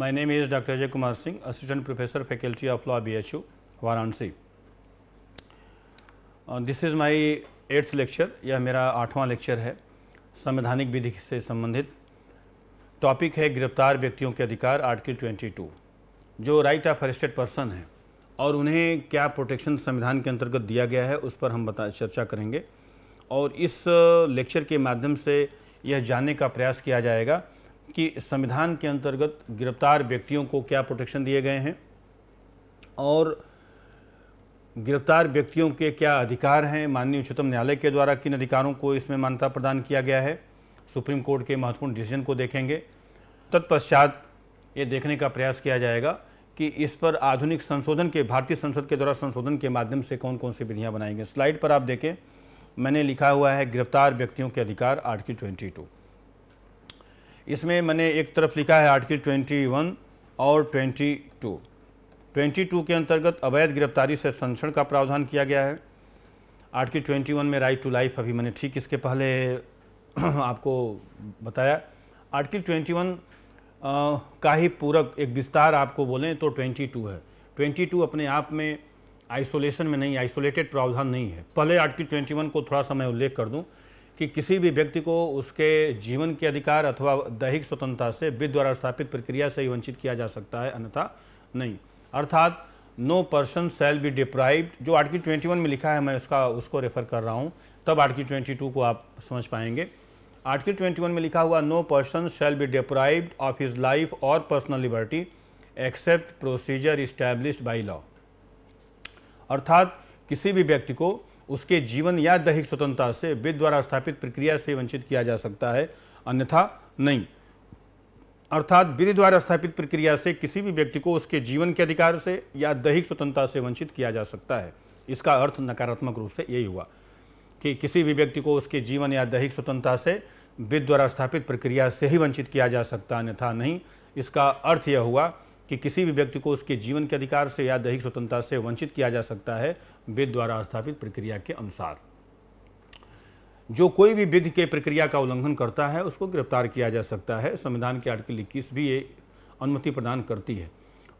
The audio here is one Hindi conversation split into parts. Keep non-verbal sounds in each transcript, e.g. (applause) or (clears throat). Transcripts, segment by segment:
My name is Dr. Ajay Kumar Singh, Assistant Professor, Faculty of Law, BHU, Varanasi. Uh, this is my eighth lecture, यह मेरा आठवां लेक्चर है संवैधानिक विधि से संबंधित टॉपिक है गिरफ्तार व्यक्तियों के अधिकार आर्टिकल ट्वेंटी टू जो राइट ऑफ अरेस्टेड पर्सन है और उन्हें क्या प्रोटेक्शन संविधान के अंतर्गत दिया गया है उस पर हम बता चर्चा करेंगे और इस लेक्चर uh, के माध्यम से यह जानने का प्रयास किया जाएगा कि संविधान के अंतर्गत गिरफ्तार व्यक्तियों को क्या प्रोटेक्शन दिए गए हैं और गिरफ्तार व्यक्तियों के क्या अधिकार हैं माननीय उच्चतम न्यायालय के द्वारा किन अधिकारों को इसमें मान्यता प्रदान किया गया है सुप्रीम कोर्ट के महत्वपूर्ण डिसीजन को देखेंगे तत्पश्चात ये देखने का प्रयास किया जाएगा कि इस पर आधुनिक संशोधन के भारतीय संसद के द्वारा संशोधन के माध्यम से कौन कौन सी विधियाँ बनाएंगे स्लाइड पर आप देखें मैंने लिखा हुआ है गिरफ्तार व्यक्तियों के अधिकार आर्टिकल ट्वेंटी टू इसमें मैंने एक तरफ लिखा है आर्टिकल 21 और 22 22 के अंतर्गत अवैध गिरफ्तारी से संरक्षण का प्रावधान किया गया है आर्टिकल 21 में राइट टू लाइफ अभी मैंने ठीक इसके पहले (clears throat) आपको बताया आर्टिकल 21 का ही पूरक एक विस्तार आपको बोलें तो 22 है 22 अपने आप में आइसोलेशन में नहीं आइसोलेटेड प्रावधान नहीं है पहले आर्टिकल 21 को थोड़ा सा मैं उल्लेख कर दूं कि किसी भी व्यक्ति को उसके जीवन के अधिकार अथवा दैहिक स्वतंत्रता से विद द्वारा स्थापित प्रक्रिया से ही वंचित किया जा सकता है अन्यथा नहीं अर्थात no person shall be deprive जो आर्टिकल ट्वेंटी वन में लिखा है मैं उसका उसको रेफर कर रहा हूँ तब आर्टिकल ट्वेंटी टू को आप समझ पाएंगे आर्टिकल ट्वेंटी वन में लिखा हुआ no person shall be deprived of his life और personal liberty except procedure establish by law अर्थात किसी भी व्यक्ति को उसके जीवन या दैहिक स्वतंत्रता से वेद द्वारा स्थापित प्रक्रिया से वंचित किया जा सकता है अन्यथा नहीं अर्थात विधि द्वारा स्थापित प्रक्रिया से किसी भी व्यक्ति को उसके जीवन के अधिकार से या दैहिक स्वतंत्रता से वंचित किया जा सकता है इसका अर्थ नकारात्मक रूप से यही हुआ कि किसी भी व्यक्ति को उसके जीवन या दैहिक स्वतंत्रता से विधि द्वारा स्थापित प्रक्रिया से ही वंचित किया जा सकता अन्यथा नहीं इसका अर्थ यह हुआ कि किसी भी व्यक्ति को उसके जीवन के अधिकार से या दैहिक स्वतंत्रता से वंचित किया जा सकता है विध द्वारा स्थापित प्रक्रिया के अनुसार जो कोई भी विधि के प्रक्रिया का उल्लंघन करता है उसको गिरफ्तार किया जा सकता है संविधान के आर्टिकल इक्कीस भी ये अनुमति प्रदान करती है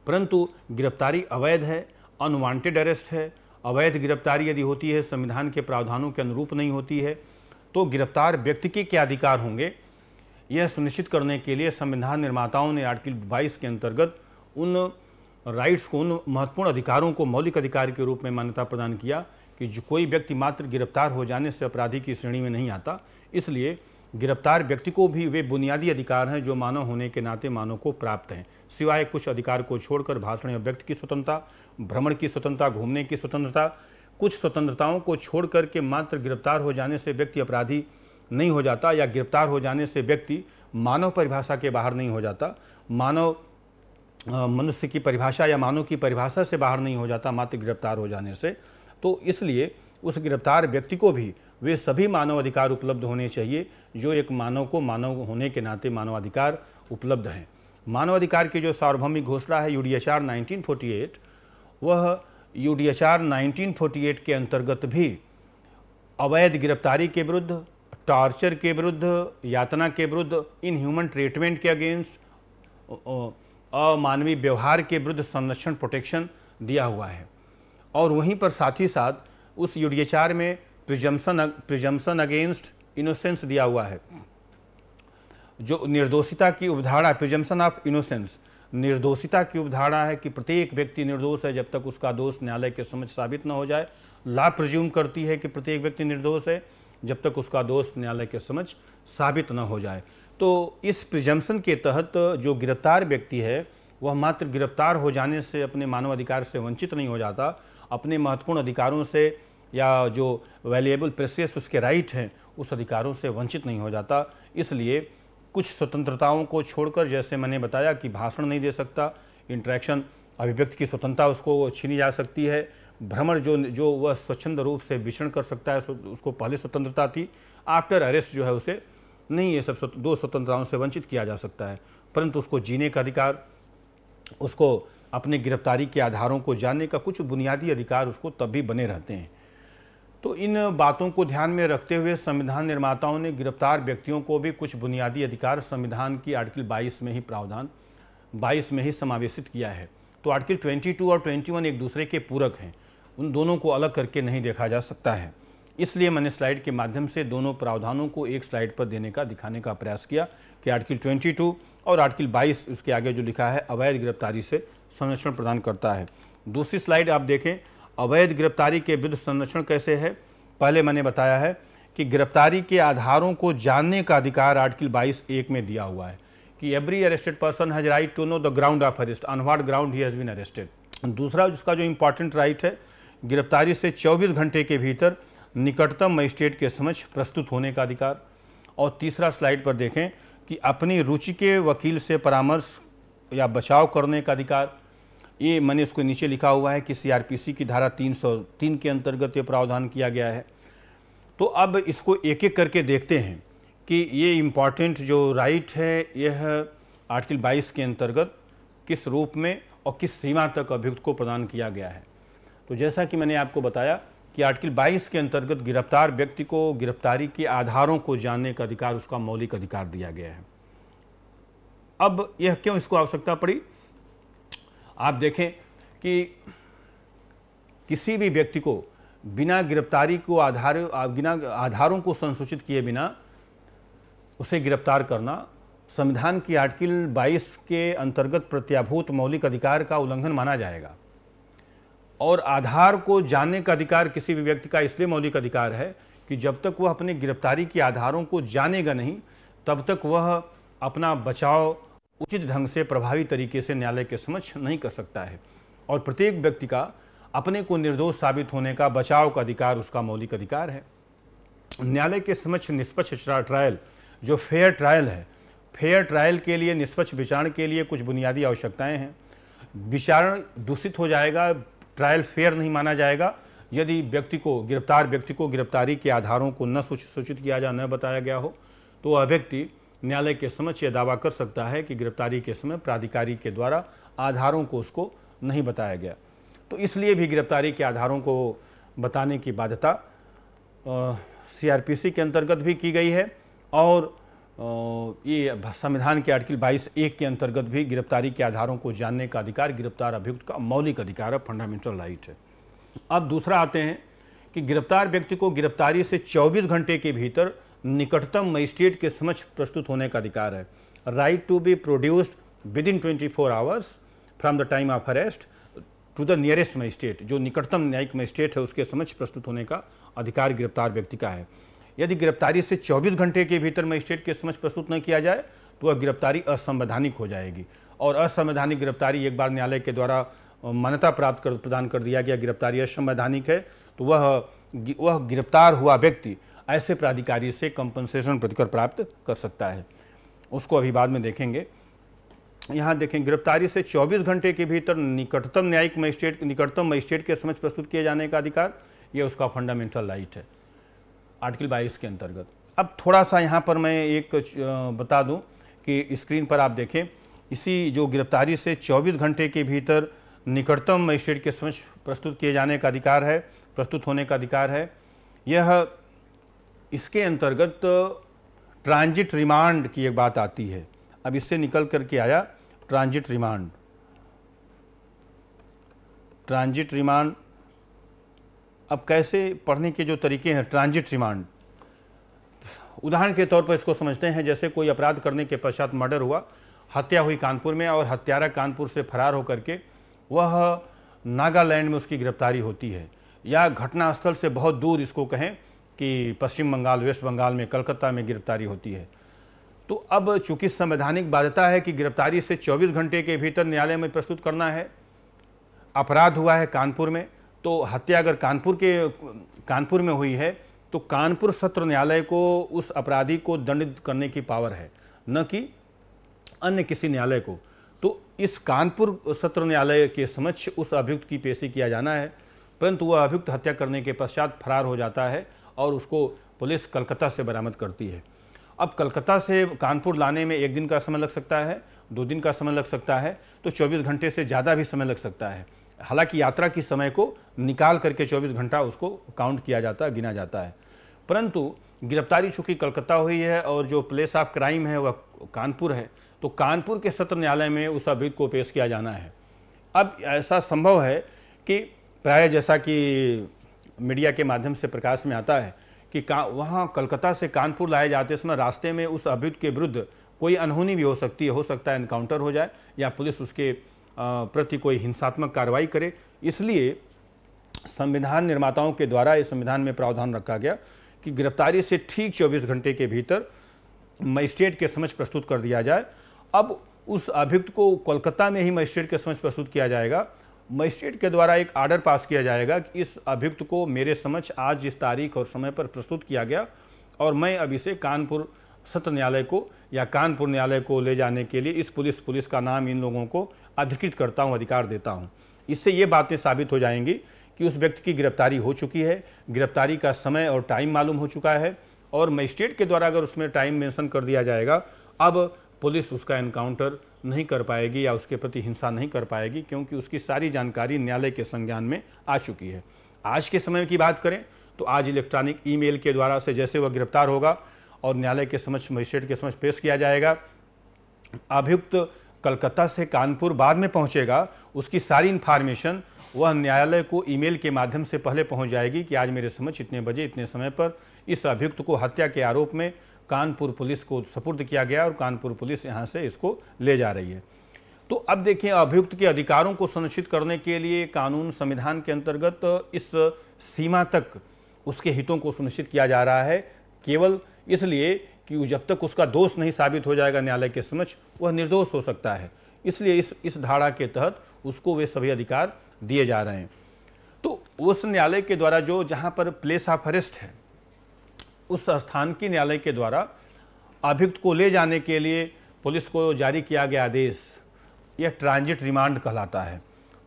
परंतु गिरफ्तारी अवैध है अनवांटेड अरेस्ट है अवैध गिरफ्तारी यदि होती है संविधान के प्रावधानों के अनुरूप नहीं होती है तो गिरफ्तार व्यक्ति के क्या अधिकार होंगे यह सुनिश्चित करने के लिए संविधान निर्माताओं ने आर्टिकल बाईस के अंतर्गत उन राइट्स को उन महत्वपूर्ण अधिकारों को मौलिक अधिकार के रूप में मान्यता प्रदान किया कि जो कोई व्यक्ति मात्र गिरफ्तार हो जाने से अपराधी की श्रेणी में नहीं आता इसलिए गिरफ्तार व्यक्ति को भी वे बुनियादी अधिकार हैं जो मानव होने के नाते मानव को प्राप्त हैं सिवाय कुछ अधिकार को छोड़कर भाषण या व्यक्ति की स्वतंत्रता भ्रमण की स्वतंत्रता घूमने की स्वतंत्रता कुछ स्वतंत्रताओं को छोड़ करके मात्र गिरफ्तार हो जाने से व्यक्ति अपराधी नहीं हो जाता या गिरफ्तार हो जाने से व्यक्ति मानव परिभाषा के बाहर नहीं हो जाता मानव मनुष्य की परिभाषा या मानव की परिभाषा से बाहर नहीं हो जाता मात्र गिरफ्तार हो जाने से तो इसलिए उस गिरफ्तार व्यक्ति को भी वे सभी मानव अधिकार उपलब्ध होने चाहिए जो एक मानव को मानव होने के नाते मानवाधिकार उपलब्ध हैं मानवाधिकार की जो सार्वभौमिक घोषणा है U D H R nineteen forty eight वह U D H R nineteen forty eight के अंतर्गत भी अवैध गिरफ्तारी के विरुद्ध टॉर्चर के विरुद्ध यातना के विरुद्ध इनह्यूमन ट्रीटमेंट के अगेंस्ट अमानवीय व्यवहार के विरुद्ध संरक्षण प्रोटेक्शन दिया हुआ है और वहीं पर साथ ही साथ उस यूडीएचआर में प्रिजम्सन प्रिजम्सन अगेंस्ट इनोसेंस दिया हुआ है जो निर्दोषिता की उपधारा प्रिजम्सन ऑफ इनोसेंस निर्दोषिता की उपधारा है कि प्रत्येक व्यक्ति निर्दोष है जब तक उसका दोष न्यायालय के समझ साबित न हो जाए ला प्रज्यूम करती है कि प्रत्येक व्यक्ति निर्दोष है जब तक उसका दोष न्यायालय के समझ साबित न हो जाए तो इस प्रिजम्पन के तहत जो गिरफ्तार व्यक्ति है वह मात्र गिरफ्तार हो जाने से अपने मानवाधिकार से वंचित नहीं हो जाता अपने महत्वपूर्ण अधिकारों से या जो वैल्यूएबल प्रेसियस उसके राइट हैं उस अधिकारों से वंचित नहीं हो जाता इसलिए कुछ स्वतंत्रताओं को छोड़कर जैसे मैंने बताया कि भाषण नहीं दे सकता इंट्रैक्शन अभिव्यक्ति की स्वतंत्रता उसको छीनी जा सकती है भ्रमण जो जो वह स्वच्छंद रूप से विचरण कर सकता है उसको पहले स्वतंत्रता थी आफ्टर अरेस्ट जो है उसे नहीं ये सब दो स्वतंत्रताओं से वंचित किया जा सकता है परंतु उसको जीने का अधिकार उसको अपने गिरफ्तारी के आधारों को जानने का कुछ बुनियादी अधिकार उसको तब भी बने रहते हैं तो इन बातों को ध्यान में रखते हुए संविधान निर्माताओं ने गिरफ्तार व्यक्तियों को भी कुछ बुनियादी अधिकार संविधान की आर्टिकल 22 में ही प्रावधान 22 में ही समावेशित किया है तो आर्टिकल 22 और 21 एक दूसरे के पूरक हैं उन दोनों को अलग करके नहीं देखा जा सकता है इसलिए मैंने स्लाइड के माध्यम से दोनों प्रावधानों को एक स्लाइड पर देने का दिखाने का प्रयास किया कि आर्टिकल 22 और आर्टिकल 22 उसके आगे जो लिखा है अवैध गिरफ्तारी से संरक्षण प्रदान करता है दूसरी स्लाइड आप देखें अवैध गिरफ्तारी के विरुद्ध संरक्षण कैसे है पहले मैंने बताया है कि गिरफ्तारी के आधारों को जानने का अधिकार आर्टिकल बाईस एक में दिया हुआ है कि every arrested person has right to know the ground of arrest on what ground he has been arrested दूसरा उसका जो इम्पॉर्टेंट राइट है गिरफ्तारी से 24 घंटे के भीतर निकटतम मजिस्ट्रेट के समक्ष प्रस्तुत होने का अधिकार और तीसरा स्लाइड पर देखें कि अपनी रुचि के वकील से परामर्श या बचाव करने का अधिकार ये मैंने इसको नीचे लिखा हुआ है कि सीआरपीसी की धारा 303 के अंतर्गत ये प्रावधान किया गया है तो अब इसको एक एक करके देखते हैं कि ये इम्पॉर्टेंट जो राइट है यह आर्टिकल 22 के अंतर्गत किस रूप में और किस सीमा तक अभियुक्त को प्रदान किया गया है तो जैसा कि मैंने आपको बताया कि आर्टिकल 22 के अंतर्गत गिरफ्तार व्यक्ति को गिरफ्तारी के आधारों को जानने का अधिकार उसका मौलिक अधिकार दिया गया है अब यह क्यों इसको आवश्यकता पड़ी आप देखें कि किसी भी व्यक्ति को बिना गिरफ्तारी को आधार बिना आधारों को संसूचित किए बिना उसे गिरफ्तार करना संविधान की आर्टिकल 22 के अंतर्गत प्रत्याभूत मौलिक अधिकार का उल्लंघन माना जाएगा और आधार को जानने का अधिकार किसी भी व्यक्ति का इसलिए मौलिक अधिकार है कि जब तक वह अपने गिरफ्तारी के आधारों को जानेगा नहीं तब तक वह अपना बचाव उचित ढंग से प्रभावी तरीके से न्यायालय के समक्ष नहीं कर सकता है और प्रत्येक व्यक्ति का अपने को निर्दोष साबित होने का बचाव का अधिकार उसका मौलिक अधिकार है न्यायालय के समक्ष निष्पक्ष ट्रायल जो फेयर ट्रायल है फेयर ट्रायल के लिए निष्पक्ष विचारण के लिए कुछ बुनियादी आवश्यकताएं हैं विचारण दूषित हो जाएगा ट्रायल फेयर नहीं माना जाएगा यदि व्यक्ति को गिरफ्तार व्यक्ति को गिरफ्तारी के आधारों को न सूचित किया जा न बताया गया हो तो वह व्यक्ति न्यायालय के समक्ष यह दावा कर सकता है कि गिरफ्तारी के समय प्राधिकारी के द्वारा आधारों को उसको नहीं बताया गया तो इसलिए भी गिरफ्तारी के आधारों को बताने की बाध्यता सीआरपीसी के अंतर्गत भी की गई है और ये संविधान के आर्टिकल 22 एक के अंतर्गत भी गिरफ्तारी के आधारों को जानने का अधिकार गिरफ्तार अभियुक्त का मौलिक अधिकार है फंडामेंटल राइट है अब दूसरा आते हैं कि गिरफ्तार व्यक्ति को गिरफ्तारी से 24 घंटे के भीतर निकटतम मजिस्ट्रेट के समक्ष प्रस्तुत होने का अधिकार है right to be produced within twenty four hours from the time of arrest to the nearest magistrate जो निकटतम न्यायिक मजिस्ट्रेट है उसके समक्ष प्रस्तुत होने का अधिकार गिरफ्तार व्यक्ति का है यदि गिरफ्तारी से 24 घंटे के भीतर मजिस्ट्रेट के समझ प्रस्तुत न किया जाए तो वह गिरफ्तारी असंवैधानिक हो जाएगी और असंवैधानिक गिरफ्तारी एक बार न्यायालय के द्वारा मान्यता प्राप्त कर प्रदान कर दिया गया गिरफ्तारी असंवैधानिक है तो वह वह गिरफ्तार हुआ व्यक्ति ऐसे प्राधिकारी से कंपनसेशन प्रतिकर प्राप्त कर सकता है उसको अभी बाद में देखेंगे यहाँ देखें गिरफ्तारी से 24 घंटे के भीतर निकटतम न्यायिक मजिस्ट्रेट निकटतम मजिस्ट्रेट के समझ प्रस्तुत किए जाने का अधिकार यह उसका फंडामेंटल राइट है आर्टिकल बाईस के अंतर्गत अब थोड़ा सा यहाँ पर मैं एक बता दूँ कि स्क्रीन पर आप देखें इसी जो गिरफ्तारी से 24 घंटे के भीतर निकटतम मजिस्ट्रेट के समक्ष प्रस्तुत किए जाने का अधिकार है प्रस्तुत होने का अधिकार है यह इसके अंतर्गत ट्रांजिट रिमांड की एक बात आती है अब इससे निकल करके आया ट्रांजिट रिमांड ट्रांजिट रिमांड अब कैसे पढ़ने के जो तरीके हैं ट्रांजिट रिमांड उदाहरण के तौर पर इसको समझते हैं जैसे कोई अपराध करने के पश्चात मर्डर हुआ हत्या हुई कानपुर में और हत्यारा कानपुर से फरार होकर के वह नागालैंड में उसकी गिरफ्तारी होती है या घटनास्थल से बहुत दूर इसको कहें कि पश्चिम बंगाल वेस्ट बंगाल में कलकत्ता में गिरफ्तारी होती है तो अब चूंकि संवैधानिक बाध्यता है कि गिरफ्तारी से 24 घंटे के भीतर न्यायालय में प्रस्तुत करना है अपराध हुआ है कानपुर में तो हत्या अगर कानपुर के कानपुर में हुई है तो कानपुर सत्र न्यायालय को उस अपराधी को दंडित करने की पावर है न कि अन्य किसी न्यायालय को तो इस कानपुर सत्र न्यायालय के समक्ष उस अभियुक्त की पेशी किया जाना है परंतु वह अभियुक्त हत्या करने के पश्चात फरार हो जाता है और उसको पुलिस कलकत्ता से बरामद करती है अब कलकत्ता से कानपुर लाने में एक दिन का समय लग सकता है दो दिन का समय लग सकता है तो 24 घंटे से ज़्यादा भी समय लग सकता है हालांकि यात्रा के समय को निकाल करके 24 घंटा उसको काउंट किया जाता गिना जाता है परंतु गिरफ्तारी चूंकि कलकत्ता हुई है और जो प्लेस ऑफ क्राइम है वह कानपुर है तो कानपुर के सत्र न्यायालय में उस अभियुक्त को पेश किया जाना है अब ऐसा संभव है कि प्राय जैसा कि मीडिया के माध्यम से प्रकाश में आता है कि का वहाँ कलकत्ता से कानपुर लाए जाते समय रास्ते में उस अभियुक्त के विरुद्ध कोई अनहोनी भी हो सकती है हो सकता है इनकाउंटर हो जाए या पुलिस उसके प्रति कोई हिंसात्मक कार्रवाई करे इसलिए संविधान निर्माताओं के द्वारा इस संविधान में प्रावधान रखा गया कि गिरफ्तारी से ठीक 24 घंटे के भीतर मजिस्ट्रेट के समझ प्रस्तुत कर दिया जाए अब उस अभियुक्त को कोलकाता में ही मजिस्ट्रेट के समझ प्रस्तुत किया जाएगा मजिस्ट्रेट के द्वारा एक आर्डर पास किया जाएगा कि इस अभियुक्त को मेरे समझ आज इस तारीख और समय पर प्रस्तुत किया गया और मैं अब इसे कानपुर सत्र न्यायालय को या कानपुर न्यायालय को ले जाने के लिए इस पुलिस पुलिस का नाम इन लोगों को अधिकृत करता हूँ अधिकार देता हूँ इससे ये बातें साबित हो जाएंगी कि उस व्यक्ति की गिरफ्तारी हो चुकी है गिरफ्तारी का समय और टाइम मालूम हो चुका है और मजिस्ट्रेट के द्वारा अगर उसमें टाइम मेंशन कर दिया जाएगा अब पुलिस उसका एनकाउंटर नहीं कर पाएगी या उसके प्रति हिंसा नहीं कर पाएगी क्योंकि उसकी सारी जानकारी न्यायालय के संज्ञान में आ चुकी है आज के समय की बात करें तो आज इलेक्ट्रॉनिक ईमेल के द्वारा से जैसे वह गिरफ्तार होगा और न्यायालय के समक्ष मजिस्ट्रेट के समक्ष पेश किया जाएगा अभियुक्त कलकत्ता से कानपुर बाद में पहुंचेगा उसकी सारी इन्फॉर्मेशन वह न्यायालय को ईमेल के माध्यम से पहले पहुंच जाएगी कि आज मेरे समझ इतने बजे इतने समय पर इस अभियुक्त को हत्या के आरोप में कानपुर पुलिस को सुपुर्द किया गया और कानपुर पुलिस यहाँ से इसको ले जा रही है तो अब देखें अभियुक्त के अधिकारों को सुनिश्चित करने के लिए कानून संविधान के अंतर्गत इस सीमा तक उसके हितों को सुनिश्चित किया जा रहा है केवल इसलिए कि जब तक उसका दोष नहीं साबित हो जाएगा न्यायालय के समक्ष वह निर्दोष हो सकता है इसलिए इस इस धारा के तहत उसको वे सभी अधिकार दिए जा रहे हैं तो उस न्यायालय के द्वारा जो जहाँ पर प्लेस ऑफ अरेस्ट है उस स्थान की न्यायालय के द्वारा अभियुक्त को ले जाने के लिए पुलिस को जारी किया गया आदेश यह ट्रांजिट रिमांड कहलाता है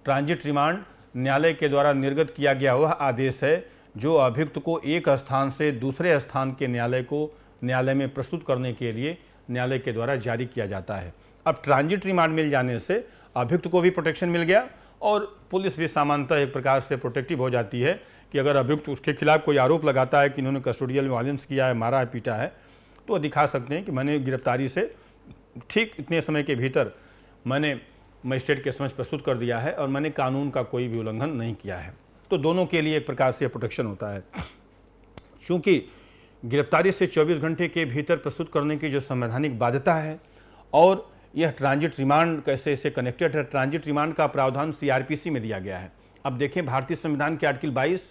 ट्रांजिट रिमांड न्यायालय के द्वारा निर्गत किया गया वह आदेश है जो अभियुक्त को एक स्थान से दूसरे स्थान के न्यायालय को न्यायालय में प्रस्तुत करने के लिए न्यायालय के द्वारा जारी किया जाता है अब ट्रांजिट रिमांड मिल जाने से अभियुक्त को भी प्रोटेक्शन मिल गया और पुलिस भी सामान्यतः एक प्रकार से प्रोटेक्टिव हो जाती है कि अगर अभियुक्त उसके खिलाफ कोई आरोप लगाता है कि इन्होंने कस्टोडियल वायलेंस किया है मारा है पीटा है तो दिखा सकते हैं कि मैंने गिरफ्तारी से ठीक इतने समय के भीतर मैंने मजिस्ट्रेट के समझ प्रस्तुत कर दिया है और मैंने कानून का कोई भी उल्लंघन नहीं किया है तो दोनों के लिए एक प्रकार से प्रोटेक्शन होता है चूँकि (clears throat) गिरफ्तारी से 24 घंटे के भीतर प्रस्तुत करने की जो संवैधानिक बाध्यता है और यह ट्रांजिट रिमांड कैसे इसे कनेक्टेड है ट्रांजिट रिमांड का प्रावधान सीआरपीसी में दिया गया है अब देखें भारतीय संविधान के आर्टिकल 22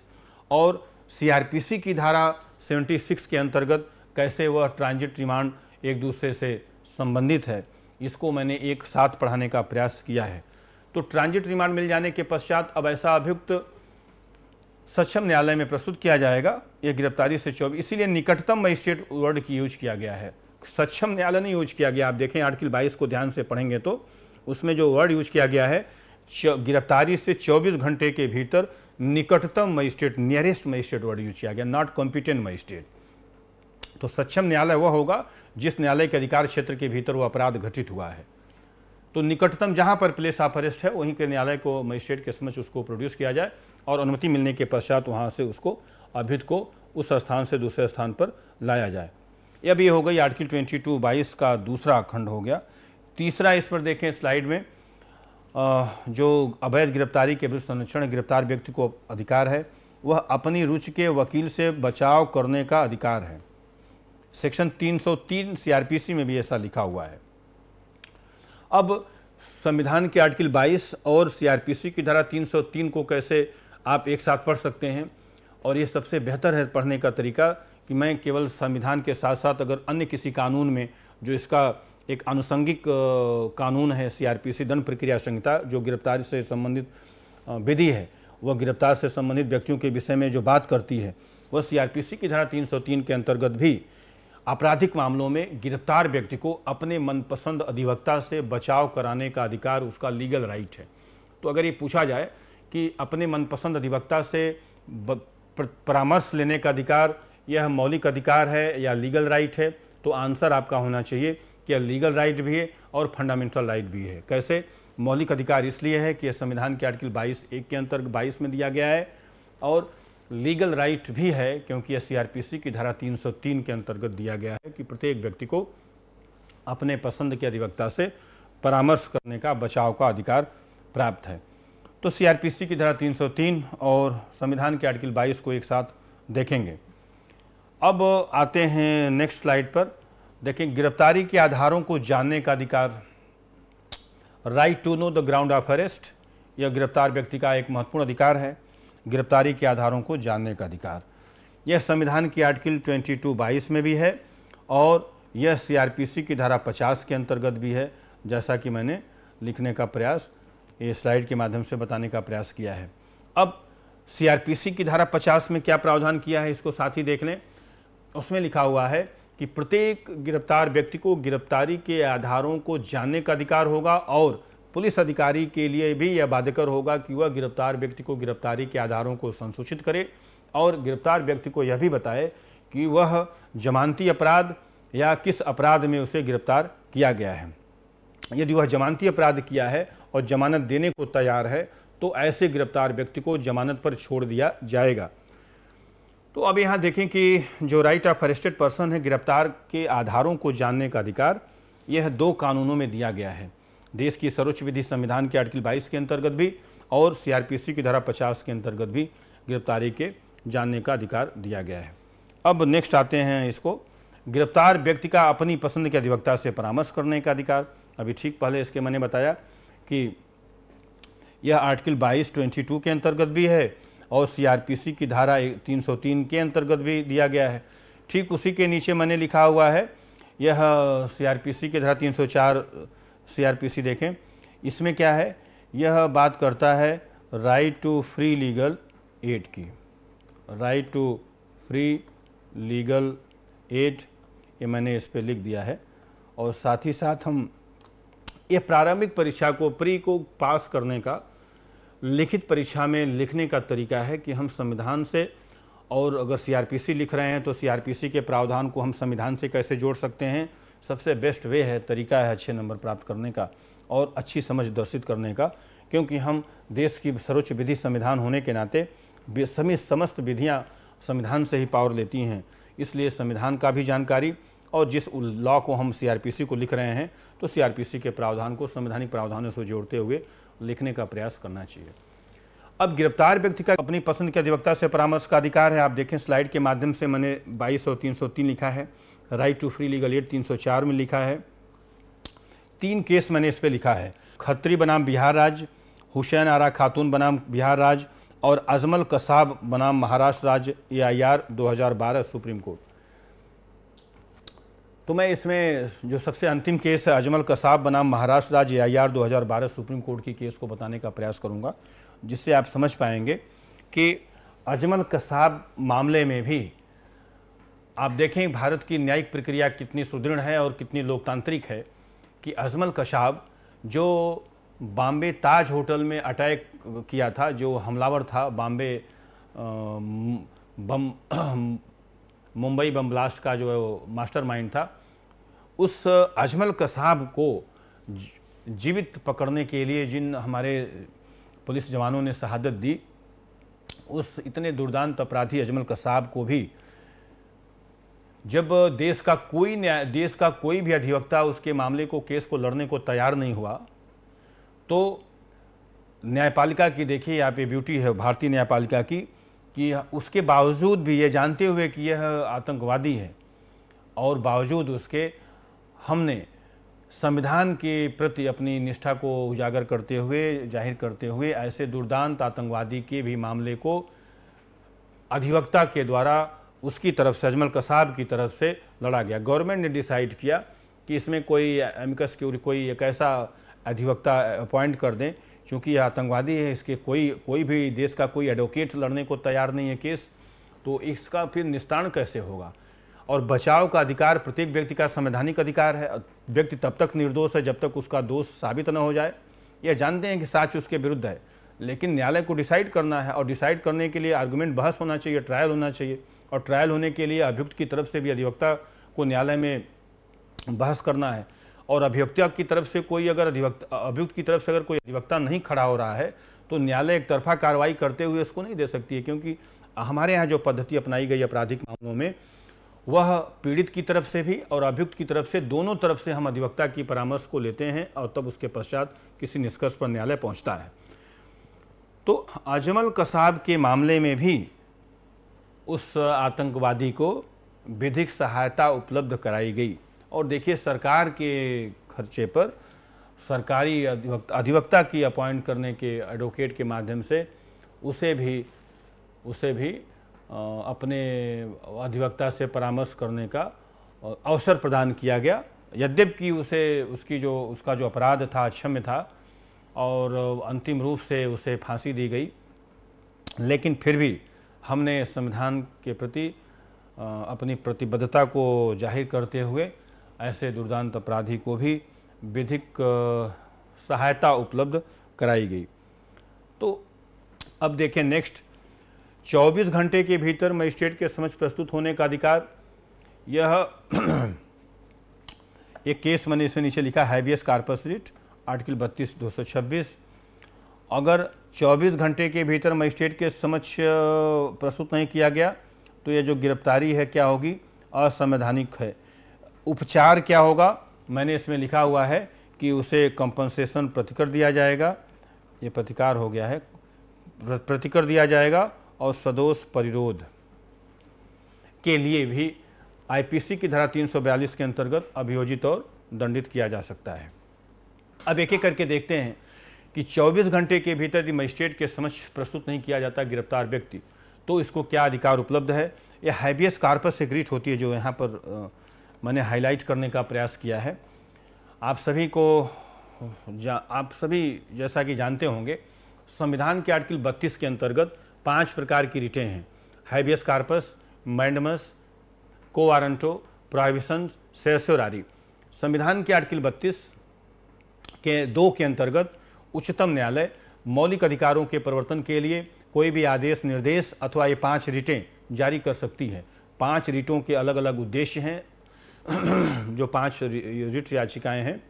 और सीआरपीसी की धारा 76 के अंतर्गत कैसे वह ट्रांजिट रिमांड एक दूसरे से संबंधित है इसको मैंने एक साथ पढ़ाने का प्रयास किया है तो ट्रांजिट रिमांड मिल जाने के पश्चात अब ऐसा अभियुक्त सक्षम न्यायालय में प्रस्तुत किया जाएगा यह गिरफ्तारी से चौबीस इसीलिए निकटतम मजिस्ट्रेट वर्ड की यूज किया गया है सक्षम न्यायालय नहीं यूज किया गया आप देखें आर्टिकल बाईस को ध्यान से पढ़ेंगे तो उसमें जो वर्ड यूज किया गया है गिरफ्तारी से 24 घंटे के भीतर निकटतम magistrate nearest magistrate word use किया गया नॉट कॉम्पिटेंट मजिस्ट्रेट तो सक्षम न्यायालय वह होगा जिस न्यायालय के अधिकार क्षेत्र के भीतर वह अपराध घटित हुआ है तो निकटतम जहां पर प्लेस ऑफ अरेस्ट है वहीं के न्यायालय को मजिस्ट्रेट के समझ उसको प्रोड्यूस किया जाए और अनुमति मिलने के पश्चात वहाँ से उसको अभिद को उस स्थान से दूसरे स्थान पर लाया जाए अब ये हो गई आर्टिकल ट्वेंटी टू बाईस का दूसरा खंड हो गया तीसरा इस पर देखें स्लाइड में आ, जो अवैध गिरफ्तारी के विरुद्ध संरक्षण गिरफ्तार व्यक्ति को अधिकार है वह अपनी रुचि के वकील से बचाव करने का अधिकार है सेक्शन 303 सीआरपीसी में भी ऐसा लिखा हुआ है अब संविधान के आर्टिकल 22 और सीआरपीसी की धारा 303 को कैसे आप एक साथ पढ़ सकते हैं और ये सबसे बेहतर है पढ़ने का तरीका कि मैं केवल संविधान के साथ साथ अगर अन्य किसी कानून में जो इसका एक आनुषंगिक कानून है सीआरपीसी दंड प्रक्रिया संहिता जो गिरफ्तारी से संबंधित विधि है वह गिरफ्तार से संबंधित व्यक्तियों के विषय में जो बात करती है वह सीआरपीसी की धारा 303 के अंतर्गत भी आपराधिक मामलों में गिरफ्तार व्यक्ति को अपने मनपसंद अधिवक्ता से बचाव कराने का अधिकार उसका लीगल राइट है तो अगर ये पूछा जाए कि अपने मनपसंद अधिवक्ता से परामर्श लेने का अधिकार यह मौलिक अधिकार है या लीगल राइट है तो आंसर आपका होना चाहिए कि यह लीगल राइट भी है और फंडामेंटल राइट भी है कैसे मौलिक अधिकार इसलिए है कि यह संविधान के आर्टिकल 22 एक के अंतर्गत 22 में दिया गया है और लीगल राइट भी है क्योंकि यह सीआरपीसी की धारा 303 के अंतर्गत दिया गया है कि प्रत्येक व्यक्ति को अपने पसंद के अधिवक्ता से परामर्श करने का बचाव का अधिकार प्राप्त है तो सीआरपीसी की धारा 303 और संविधान के आर्टिकल 22 को एक साथ देखेंगे अब आते हैं नेक्स्ट स्लाइड पर देखें गिरफ्तारी के आधारों को जानने का अधिकार right to know the ground of arrest यह गिरफ्तार व्यक्ति का एक महत्वपूर्ण अधिकार है गिरफ्तारी के आधारों को जानने का अधिकार यह संविधान की आर्टिकल 22 बाईस में भी है और यह सीआरपीसी की धारा 50 के अंतर्गत भी है जैसा कि मैंने लिखने का प्रयास ये स्लाइड के माध्यम से बताने का प्रयास किया है अब सीआरपीसी की धारा 50 में क्या प्रावधान किया है इसको साथ ही देख लें उसमें लिखा हुआ है कि प्रत्येक गिरफ्तार व्यक्ति को गिरफ्तारी के आधारों को जानने का अधिकार होगा और पुलिस अधिकारी के लिए भी यह बाध्यकर होगा कि वह गिरफ्तार व्यक्ति को गिरफ्तारी के आधारों को संसूचित करे और गिरफ्तार व्यक्ति को यह भी बताए कि वह जमानती अपराध या किस अपराध में उसे गिरफ्तार किया गया है यदि वह जमानती अपराध किया है और जमानत देने को तैयार है तो ऐसे गिरफ्तार व्यक्ति को जमानत पर छोड़ दिया जाएगा तो अब यहाँ देखें कि जो राइट ऑफ अरेस्टेड पर्सन है गिरफ्तार के आधारों को जानने का अधिकार यह दो कानूनों में दिया गया है देश की सर्वोच्च विधि संविधान के आर्टिकल 22 के अंतर्गत भी और सीआरपीसी की धारा 50 के अंतर्गत भी गिरफ्तारी के जानने का अधिकार दिया गया है अब नेक्स्ट आते हैं इसको गिरफ्तार व्यक्ति का अपनी पसंद के अधिवक्ता से परामर्श करने का अधिकार अभी ठीक पहले इसके मैंने बताया कि यह आर्टिकल 22 के अंतर्गत भी है और सीआरपीसी की धारा 303 के अंतर्गत भी दिया गया है ठीक उसी के नीचे मैंने लिखा हुआ है यह सीआरपीसी के धारा 304 सीआरपीसी देखें इसमें क्या है यह बात करता है right to free legal aid की right to free legal aid ये मैंने इस पर लिख दिया है और साथ ही साथ हम यह प्रारंभिक परीक्षा को प्री को पास करने का लिखित परीक्षा में लिखने का तरीका है कि हम संविधान से और अगर सीआरपीसी लिख रहे हैं तो सीआरपीसी के प्रावधान को हम संविधान से कैसे जोड़ सकते हैं सबसे बेस्ट वे है तरीका है अच्छे नंबर प्राप्त करने का और अच्छी समझ दर्शित करने का क्योंकि हम देश की सर्वोच्च विधि संविधान होने के नाते सभी समस्त विधियाँ संविधान से ही पावर लेती हैं इसलिए संविधान का भी जानकारी और जिस लॉ को हम सीआरपीसी को लिख रहे हैं तो सीआरपीसी के प्रावधान को संवैधानिक प्रावधानों से जोड़ते हुए लिखने का प्रयास करना चाहिए अब गिरफ्तार व्यक्ति का अपनी पसंद के अधिवक्ता से परामर्श का अधिकार है आप देखें स्लाइड के माध्यम से मैंने बाईस और तीन सौ तीन लिखा है right to free legal aid तीन सौ चार में लिखा है तीन केस मैंने इस पर लिखा है खत्री बनाम बिहार राज्य हुसैन आरा खातून बनाम बिहार राज्य और अजमल कसाब बनाम महाराष्ट्र राज्य ए आई आर दो सुप्रीम कोर्ट तो मैं इसमें जो सबसे अंतिम केस है अजमल कसाब बनाम महाराष्ट्र राज्य आई आर दो सुप्रीम कोर्ट की केस को बताने का प्रयास करूँगा जिससे आप समझ पाएंगे कि अजमल कसाब मामले में भी आप देखें भारत की न्यायिक प्रक्रिया कितनी सुदृढ़ है और कितनी लोकतांत्रिक है कि अजमल कशाब जो बॉम्बे ताज होटल में अटैक किया था जो हमलावर था Bombay bomb Mumbai bomb blast का जो मास्टरमाइंड था उस अजमल कसाब को जीवित पकड़ने के लिए जिन हमारे पुलिस जवानों ने शहादत दी उस इतने दुर्दांत अपराधी अजमल कसाब को भी जब देश का कोई न्याय देश का कोई भी अधिवक्ता उसके मामले को केस को लड़ने को तैयार नहीं हुआ तो न्यायपालिका की देखिए यहाँ पे ब्यूटी है भारतीय न्यायपालिका की कि उसके बावजूद भी ये जानते हुए कि यह आतंकवादी है और बावजूद उसके हमने संविधान के प्रति अपनी निष्ठा को उजागर करते हुए जाहिर करते हुए ऐसे दुर्दांत आतंकवादी के भी मामले को अधिवक्ता के द्वारा उसकी तरफ से अजमल कसाब की तरफ से लड़ा गया गवर्नमेंट ने डिसाइड किया कि इसमें कोई एमिकस की कोई एक ऐसा अधिवक्ता अपॉइंट कर दें चूँकि यह आतंकवादी है इसके कोई कोई भी देश का कोई एडवोकेट लड़ने को तैयार नहीं है केस तो इसका फिर निस्तारण कैसे होगा और बचाव का अधिकार प्रत्येक व्यक्ति का संवैधानिक अधिकार है व्यक्ति तब तक निर्दोष है जब तक उसका दोष साबित न हो जाए यह जानते हैं कि साक्ष उसके विरुद्ध है लेकिन न्यायालय को डिसाइड करना है और डिसाइड करने के लिए आर्गूमेंट बहस होना चाहिए ट्रायल होना चाहिए और ट्रायल होने के लिए अभियुक्त की तरफ से भी अधिवक्ता को न्यायालय में बहस करना है और अभियुक्ता की तरफ से कोई अगर अभियुक्त की तरफ से अगर कोई अधिवक्ता नहीं खड़ा हो रहा है तो न्यायालय एक तरफा कार्रवाई करते हुए उसको नहीं दे सकती है क्योंकि हमारे यहाँ जो पद्धति अपनाई गई आपराधिक मामलों में वह पीड़ित की तरफ से भी और अभियुक्त की तरफ से दोनों तरफ से हम अधिवक्ता की परामर्श को लेते हैं और तब उसके पश्चात किसी निष्कर्ष पर न्यायालय पहुँचता है तो अजमल कसाब के मामले में भी उस आतंकवादी को विधिक सहायता उपलब्ध कराई गई और देखिए सरकार के खर्चे पर सरकारी अधिवक्ता अधिवक्ता की अपॉइंट करने के एडवोकेट के माध्यम से उसे भी उसे भी अपने अधिवक्ता से परामर्श करने का अवसर प्रदान किया गया यद्यप कि उसे उसकी जो उसका जो अपराध था अक्षम्य था और अंतिम रूप से उसे फांसी दी गई लेकिन फिर भी हमने संविधान के प्रति अपनी प्रतिबद्धता को जाहिर करते हुए ऐसे दुर्दांत अपराधी को भी विधिक सहायता उपलब्ध कराई गई तो अब देखें नेक्स्ट 24 घंटे के भीतर मजिस्ट्रेट के समक्ष प्रस्तुत होने का अधिकार यह (clears throat) एक केस मैंने इसमें नीचे लिखा हैवियस कार्पस रिट आर्टिकल बत्तीस दो सौ छब्बीस अगर 24 घंटे के भीतर मजिस्ट्रेट के समक्ष प्रस्तुत नहीं किया गया तो यह जो गिरफ्तारी है क्या होगी असंवैधानिक है उपचार क्या होगा मैंने इसमें लिखा हुआ है कि उसे कंपनसेशन प्रतिकर दिया जाएगा ये प्रतिकार हो गया है प्रतिकर दिया जाएगा और सदोष परिरोध के लिए भी आईपीसी की धारा 342 के अंतर्गत अभियोजित और दंडित किया जा सकता है अब एक एक करके देखते हैं कि 24 घंटे के भीतर यदि मजिस्ट्रेट के समक्ष प्रस्तुत नहीं किया जाता गिरफ्तार व्यक्ति तो इसको क्या अधिकार उपलब्ध है यह हैबियस कार्पस से ग्रीट होती है जो यहाँ पर मैंने हाईलाइट करने का प्रयास किया है आप सभी को जा आप सभी जैसा कि जानते होंगे संविधान के आर्टिकल 32 के अंतर्गत पांच प्रकार की रिटें हैं habeas corpus mandamus quo warranto prohibition certiorari संविधान के आर्टिकल 32 के दो के अंतर्गत उच्चतम न्यायालय मौलिक अधिकारों के प्रवर्तन के लिए कोई भी आदेश निर्देश अथवा ये पांच रिटें जारी कर सकती है पांच रिटों के अलग अलग उद्देश्य हैं (clears throat) जो पांच रिट याचिकाएं हैं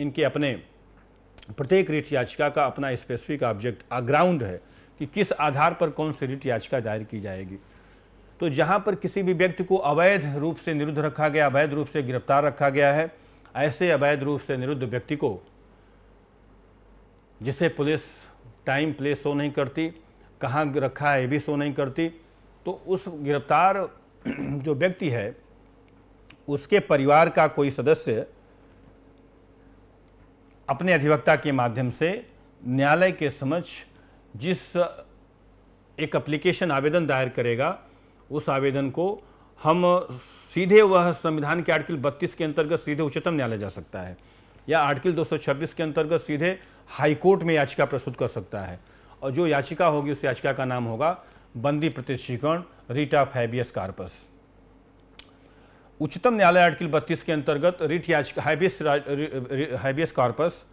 इनके अपने प्रत्येक रिट याचिका का अपना स्पेसिफिक ऑब्जेक्ट ग्राउंड है कि किस आधार पर कौन सी रिट याचिका दायर की जाएगी तो जहाँ पर किसी भी व्यक्ति को अवैध रूप से निरुद्ध रखा गया अवैध रूप से गिरफ्तार रखा गया है ऐसे अवैध रूप से निरुद्ध व्यक्ति को जिसे पुलिस टाइम प्लेस शो नहीं करती कहाँ रखा है ये भी शो नहीं करती तो उस गिरफ्तार (clears throat) जो व्यक्ति है उसके परिवार का कोई सदस्य अपने अधिवक्ता के माध्यम से न्यायालय के समक्ष जिस एक एप्लीकेशन आवेदन दायर करेगा उस आवेदन को हम सीधे वह संविधान के आर्टिकल 32 के अंतर्गत सीधे उच्चतम न्यायालय जा सकता है या आर्टिकल 226 के अंतर्गत सीधे हाईकोर्ट में याचिका प्रस्तुत कर सकता है और जो याचिका होगी उस याचिका का नाम होगा बंदी प्रतिष्ठीकरण रीट ऑफ हैबियस कार्पस उच्चतम न्यायालय आर्टिकल 32 के अंतर्गत रिट याचिका हाइबियस हाइबियस कॉर्पस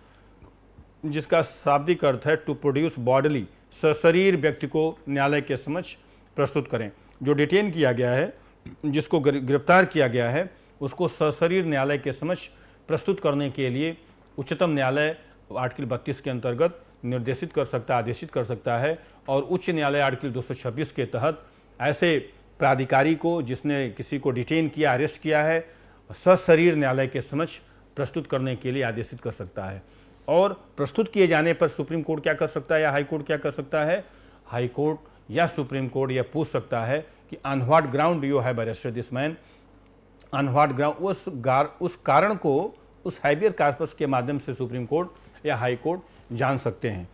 जिसका शाब्दिक अर्थ है टू प्रोड्यूस बॉडली सशरीर व्यक्ति को न्यायालय के समक्ष प्रस्तुत करें जो डिटेन किया गया है जिसको गिरफ्तार किया गया है उसको सशरीर न्यायालय के समक्ष प्रस्तुत करने के लिए उच्चतम न्यायालय आर्टिकल 32 के अंतर्गत निर्देशित कर सकता आदेशित कर सकता है और उच्च न्यायालय आर्टिकल 226 के तहत ऐसे प्राधिकारी को जिसने किसी को डिटेन किया अरेस्ट किया है सशरीर न्यायालय के समक्ष प्रस्तुत करने के लिए आदेशित कर सकता है और प्रस्तुत किए जाने पर सुप्रीम कोर्ट क्या कर सकता है या हाई कोर्ट क्या कर सकता है हाई कोर्ट या सुप्रीम कोर्ट यह पूछ सकता है कि on what ground you have arrested this man on what ground उस गार उस कारण को उस हाइबियर कार्पस के माध्यम से सुप्रीम कोर्ट या हाई कोर्ट जान सकते हैं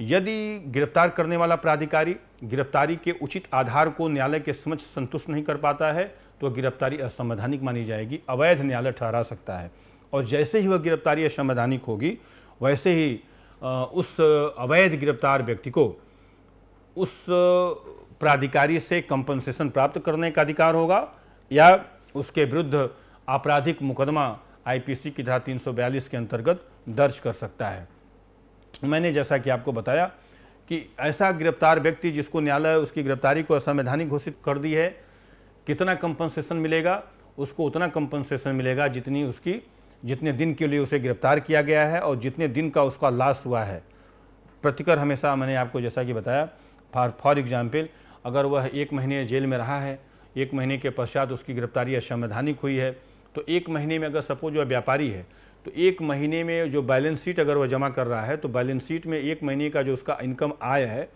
यदि गिरफ्तार करने वाला प्राधिकारी गिरफ्तारी के उचित आधार को न्यायालय के समक्ष संतुष्ट नहीं कर पाता है तो गिरफ्तारी असंवैधानिक मानी जाएगी अवैध न्यायालय ठहरा सकता है और जैसे ही वह गिरफ्तारी असंवैधानिक होगी वैसे ही उस अवैध गिरफ्तार व्यक्ति को उस प्राधिकारी से कंपनसेशन प्राप्त करने का अधिकार होगा या उसके विरुद्ध आपराधिक मुकदमा आईपीसी की धारा 342 के अंतर्गत दर्ज कर सकता है मैंने जैसा कि आपको बताया कि ऐसा गिरफ्तार व्यक्ति जिसको न्यायालय उसकी गिरफ्तारी को असंवैधानिक घोषित कर दी है कितना कंपनसेशन मिलेगा उसको उतना कंपनसेशन मिलेगा जितनी उसकी जितने दिन के लिए उसे गिरफ्तार किया गया है और जितने दिन का उसका लाश हुआ है प्रतिकर हमेशा मैंने आपको जैसा कि बताया फॉर फॉर एग्ज़ाम्पल अगर वह एक महीने जेल में रहा है एक महीने के पश्चात उसकी गिरफ्तारी असंवैधानिक हुई है तो एक महीने में अगर सपोज वह व्यापारी है तो एक महीने में जो बैलेंस शीट अगर वह जमा कर रहा है तो बैलेंस शीट में एक महीने का जो उसका इनकम आया है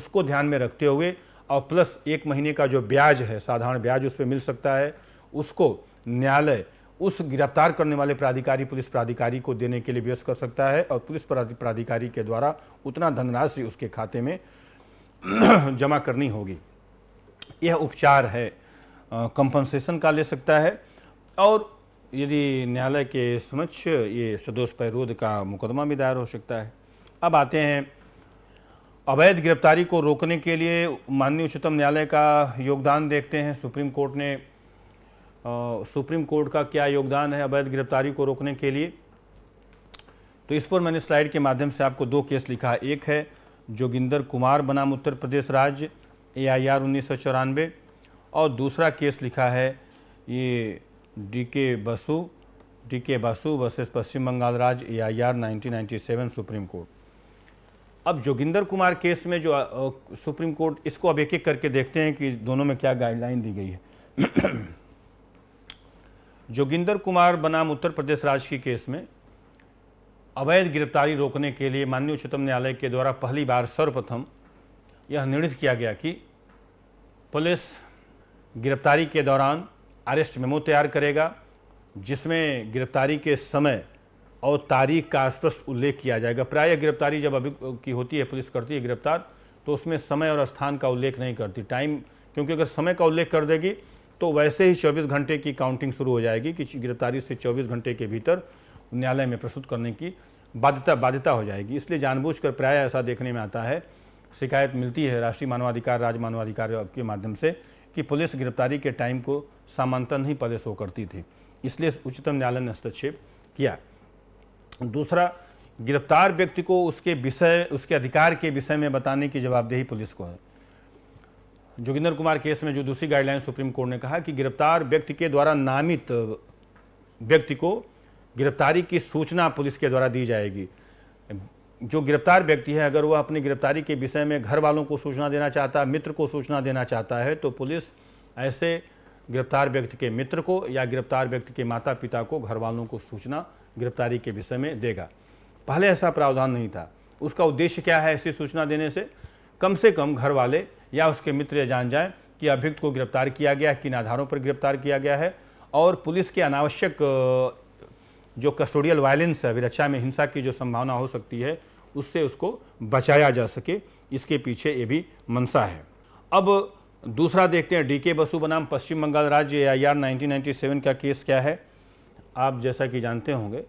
उसको ध्यान में रखते हुए और प्लस एक महीने का जो ब्याज है साधारण ब्याज उस पर मिल सकता है उसको न्यायालय उस गिरफ्तार करने वाले प्राधिकारी पुलिस प्राधिकारी को देने के लिए व्यस्त कर सकता है और पुलिस प्राधिकारी के द्वारा उतना धनराशि उसके खाते में (clears throat) जमा करनी होगी यह उपचार है कंपनसेशन का ले सकता है और यदि न्यायालय के समक्ष ये सदोष पैरोध का मुकदमा भी दायर हो सकता है अब आते हैं अवैध गिरफ्तारी को रोकने के लिए माननीय उच्चतम न्यायालय का योगदान देखते हैं सुप्रीम कोर्ट ने आ, सुप्रीम कोर्ट का क्या योगदान है अवैध गिरफ्तारी को रोकने के लिए तो इस पर मैंने स्लाइड के माध्यम से आपको दो केस लिखा एक है जोगिंदर कुमार बनाम उत्तर प्रदेश राज्य ए आई आर उन्नीस और दूसरा केस लिखा है ये डी के बसु डी के बसु वर्सेस पश्चिम बंगाल राज्य A I R nineteen Supreme Court अब जोगिंदर कुमार केस में जो सुप्रीम कोर्ट इसको अब एक एक करके देखते हैं कि दोनों में क्या गाइडलाइन दी गई है (clears throat) जोगिंदर कुमार बनाम उत्तर प्रदेश राज्य की केस में अवैध गिरफ्तारी रोकने के लिए माननीय उच्चतम न्यायालय के द्वारा पहली बार सर्वप्रथम यह निर्णित किया गया कि पुलिस गिरफ्तारी के दौरान अरेस्ट मेमो तैयार करेगा जिसमें गिरफ्तारी के समय और तारीख का स्पष्ट उल्लेख किया जाएगा प्राय गिरफ्तारी जब अभी की होती है पुलिस करती है गिरफ्तार तो उसमें समय और स्थान का उल्लेख नहीं करती टाइम क्योंकि अगर समय का उल्लेख कर देगी तो वैसे ही 24 घंटे की काउंटिंग शुरू हो जाएगी कि गिरफ्तारी से 24 घंटे के भीतर न्यायालय में प्रस्तुत करने की बाध्यता बाध्यता हो जाएगी इसलिए कर प्राय ऐसा देखने में आता है शिकायत मिलती है राष्ट्रीय मानवाधिकार राज्य मानवाधिकार के माध्यम से कि पुलिस गिरफ्तारी के टाइम को सामान्यतः नहीं पहले शो करती थी इसलिए उच्चतम न्यायालय ने हस्तक्षेप किया दूसरा गिरफ्तार व्यक्ति को उसके विषय उसके अधिकार के विषय में बताने की जवाबदेही पुलिस को है जोगिंदर कुमार केस में जो दूसरी गाइडलाइन सुप्रीम कोर्ट ने कहा कि गिरफ्तार व्यक्ति के द्वारा नामित व्यक्ति को गिरफ्तारी की सूचना पुलिस के द्वारा दी जाएगी जो गिरफ्तार व्यक्ति है अगर वह अपनी गिरफ्तारी के विषय में घर वालों को सूचना देना चाहता है मित्र को सूचना देना चाहता है तो पुलिस ऐसे गिरफ्तार व्यक्ति के मित्र को या गिरफ्तार व्यक्ति के माता पिता को घर वालों को सूचना गिरफ्तारी के विषय में देगा पहले ऐसा प्रावधान नहीं था उसका उद्देश्य क्या है ऐसी सूचना देने से कम से कम घर वाले या उसके मित्र ये जान जाएं कि अभियुक्त को गिरफ्तार किया गया किन आधारों पर गिरफ्तार किया गया है और पुलिस के अनावश्यक जो कस्टोडियल वायलेंस है अभिरक्षा में हिंसा की जो संभावना हो सकती है उससे उसको बचाया जा सके इसके पीछे ये भी मनसा है अब दूसरा देखते हैं डीके बसु बनाम पश्चिम बंगाल राज्य आई आर नाइनटीन का केस क्या है आप जैसा कि जानते होंगे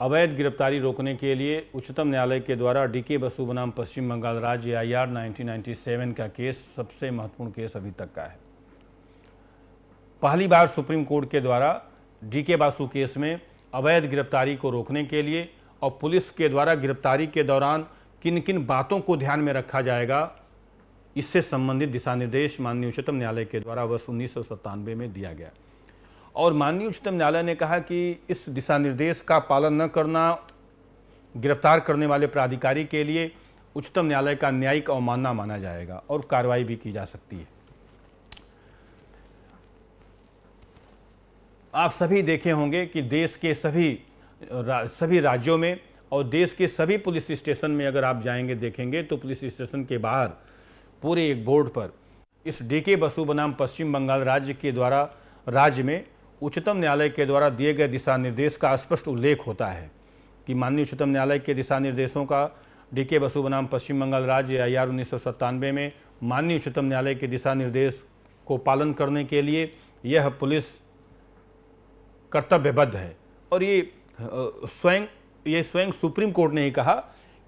अवैध गिरफ्तारी रोकने के लिए उच्चतम न्यायालय के द्वारा डीके बसु बनाम पश्चिम बंगाल राज्य आई आर 1997 का केस सबसे महत्वपूर्ण केस अभी तक का है पहली बार सुप्रीम कोर्ट के द्वारा डीके बासु केस में अवैध गिरफ्तारी को रोकने के लिए और पुलिस के द्वारा गिरफ्तारी के दौरान किन किन बातों को ध्यान में रखा जाएगा इससे संबंधित दिशा निर्देश माननीय उच्चतम न्यायालय के द्वारा वर्ष उन्नीस में दिया गया और माननीय उच्चतम न्यायालय ने कहा कि इस दिशा निर्देश का पालन न करना गिरफ्तार करने वाले प्राधिकारी के लिए उच्चतम न्यायालय का न्यायिक अवमानना माना जाएगा और कार्रवाई भी की जा सकती है आप सभी देखे होंगे कि देश के सभी रा, सभी राज्यों में और देश के सभी पुलिस स्टेशन में अगर आप जाएंगे देखेंगे तो पुलिस स्टेशन के बाहर पूरे एक बोर्ड पर इस डी के बसु बनाम पश्चिम बंगाल राज्य के द्वारा राज्य में उच्चतम न्यायालय के द्वारा दिए गए दिशा निर्देश का स्पष्ट उल्लेख होता है कि माननीय उच्चतम न्यायालय के दिशा निर्देशों का डी के बसु बनाम पश्चिम बंगाल राज्य आई आर उन्नीस में माननीय उच्चतम न्यायालय के दिशा निर्देश को पालन करने के लिए यह पुलिस कर्तव्यबद्ध है और ये स्वयं ये स्वयं सुप्रीम कोर्ट ने ही कहा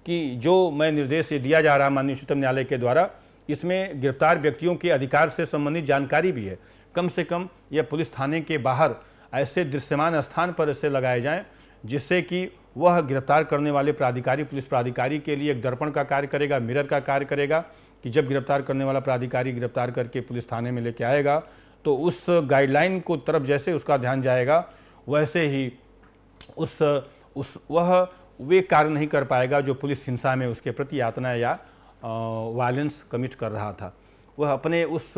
कि जो मैं निर्देश ये दिया जा रहा है माननीय उच्चतम न्यायालय के द्वारा इसमें गिरफ्तार व्यक्तियों के अधिकार से संबंधित जानकारी भी है कम से कम यह पुलिस थाने के बाहर ऐसे दृश्यमान स्थान पर ऐसे लगाए जाएं जिससे कि वह गिरफ्तार करने वाले प्राधिकारी पुलिस प्राधिकारी के लिए एक दर्पण का कार्य करेगा मिरर का कार्य करेगा कि जब गिरफ्तार करने वाला प्राधिकारी गिरफ्तार करके पुलिस थाने में लेके आएगा तो उस गाइडलाइन को तरफ जैसे उसका ध्यान जाएगा वैसे ही उस उस वह वे कार्य नहीं कर पाएगा जो पुलिस हिंसा में उसके प्रति यातना या वायलेंस कमिट कर रहा था वह अपने उस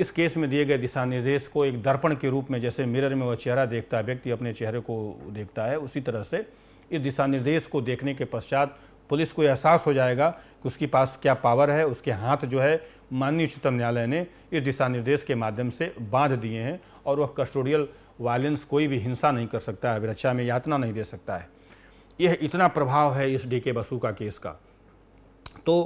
इस केस में दिए गए दिशा निर्देश को एक दर्पण के रूप में जैसे मिरर में वह चेहरा देखता है व्यक्ति अपने चेहरे को देखता है उसी तरह से इस दिशा निर्देश को देखने के पश्चात पुलिस को एहसास हो जाएगा कि उसके पास क्या पावर है उसके हाथ जो है माननीय उच्चतम न्यायालय ने इस दिशा निर्देश के माध्यम से बांध दिए हैं और वह कस्टोडियल वायलेंस कोई भी हिंसा नहीं कर सकता है रक्षा में यातना नहीं दे सकता है यह इतना प्रभाव है इस डी के बसु का केस का तो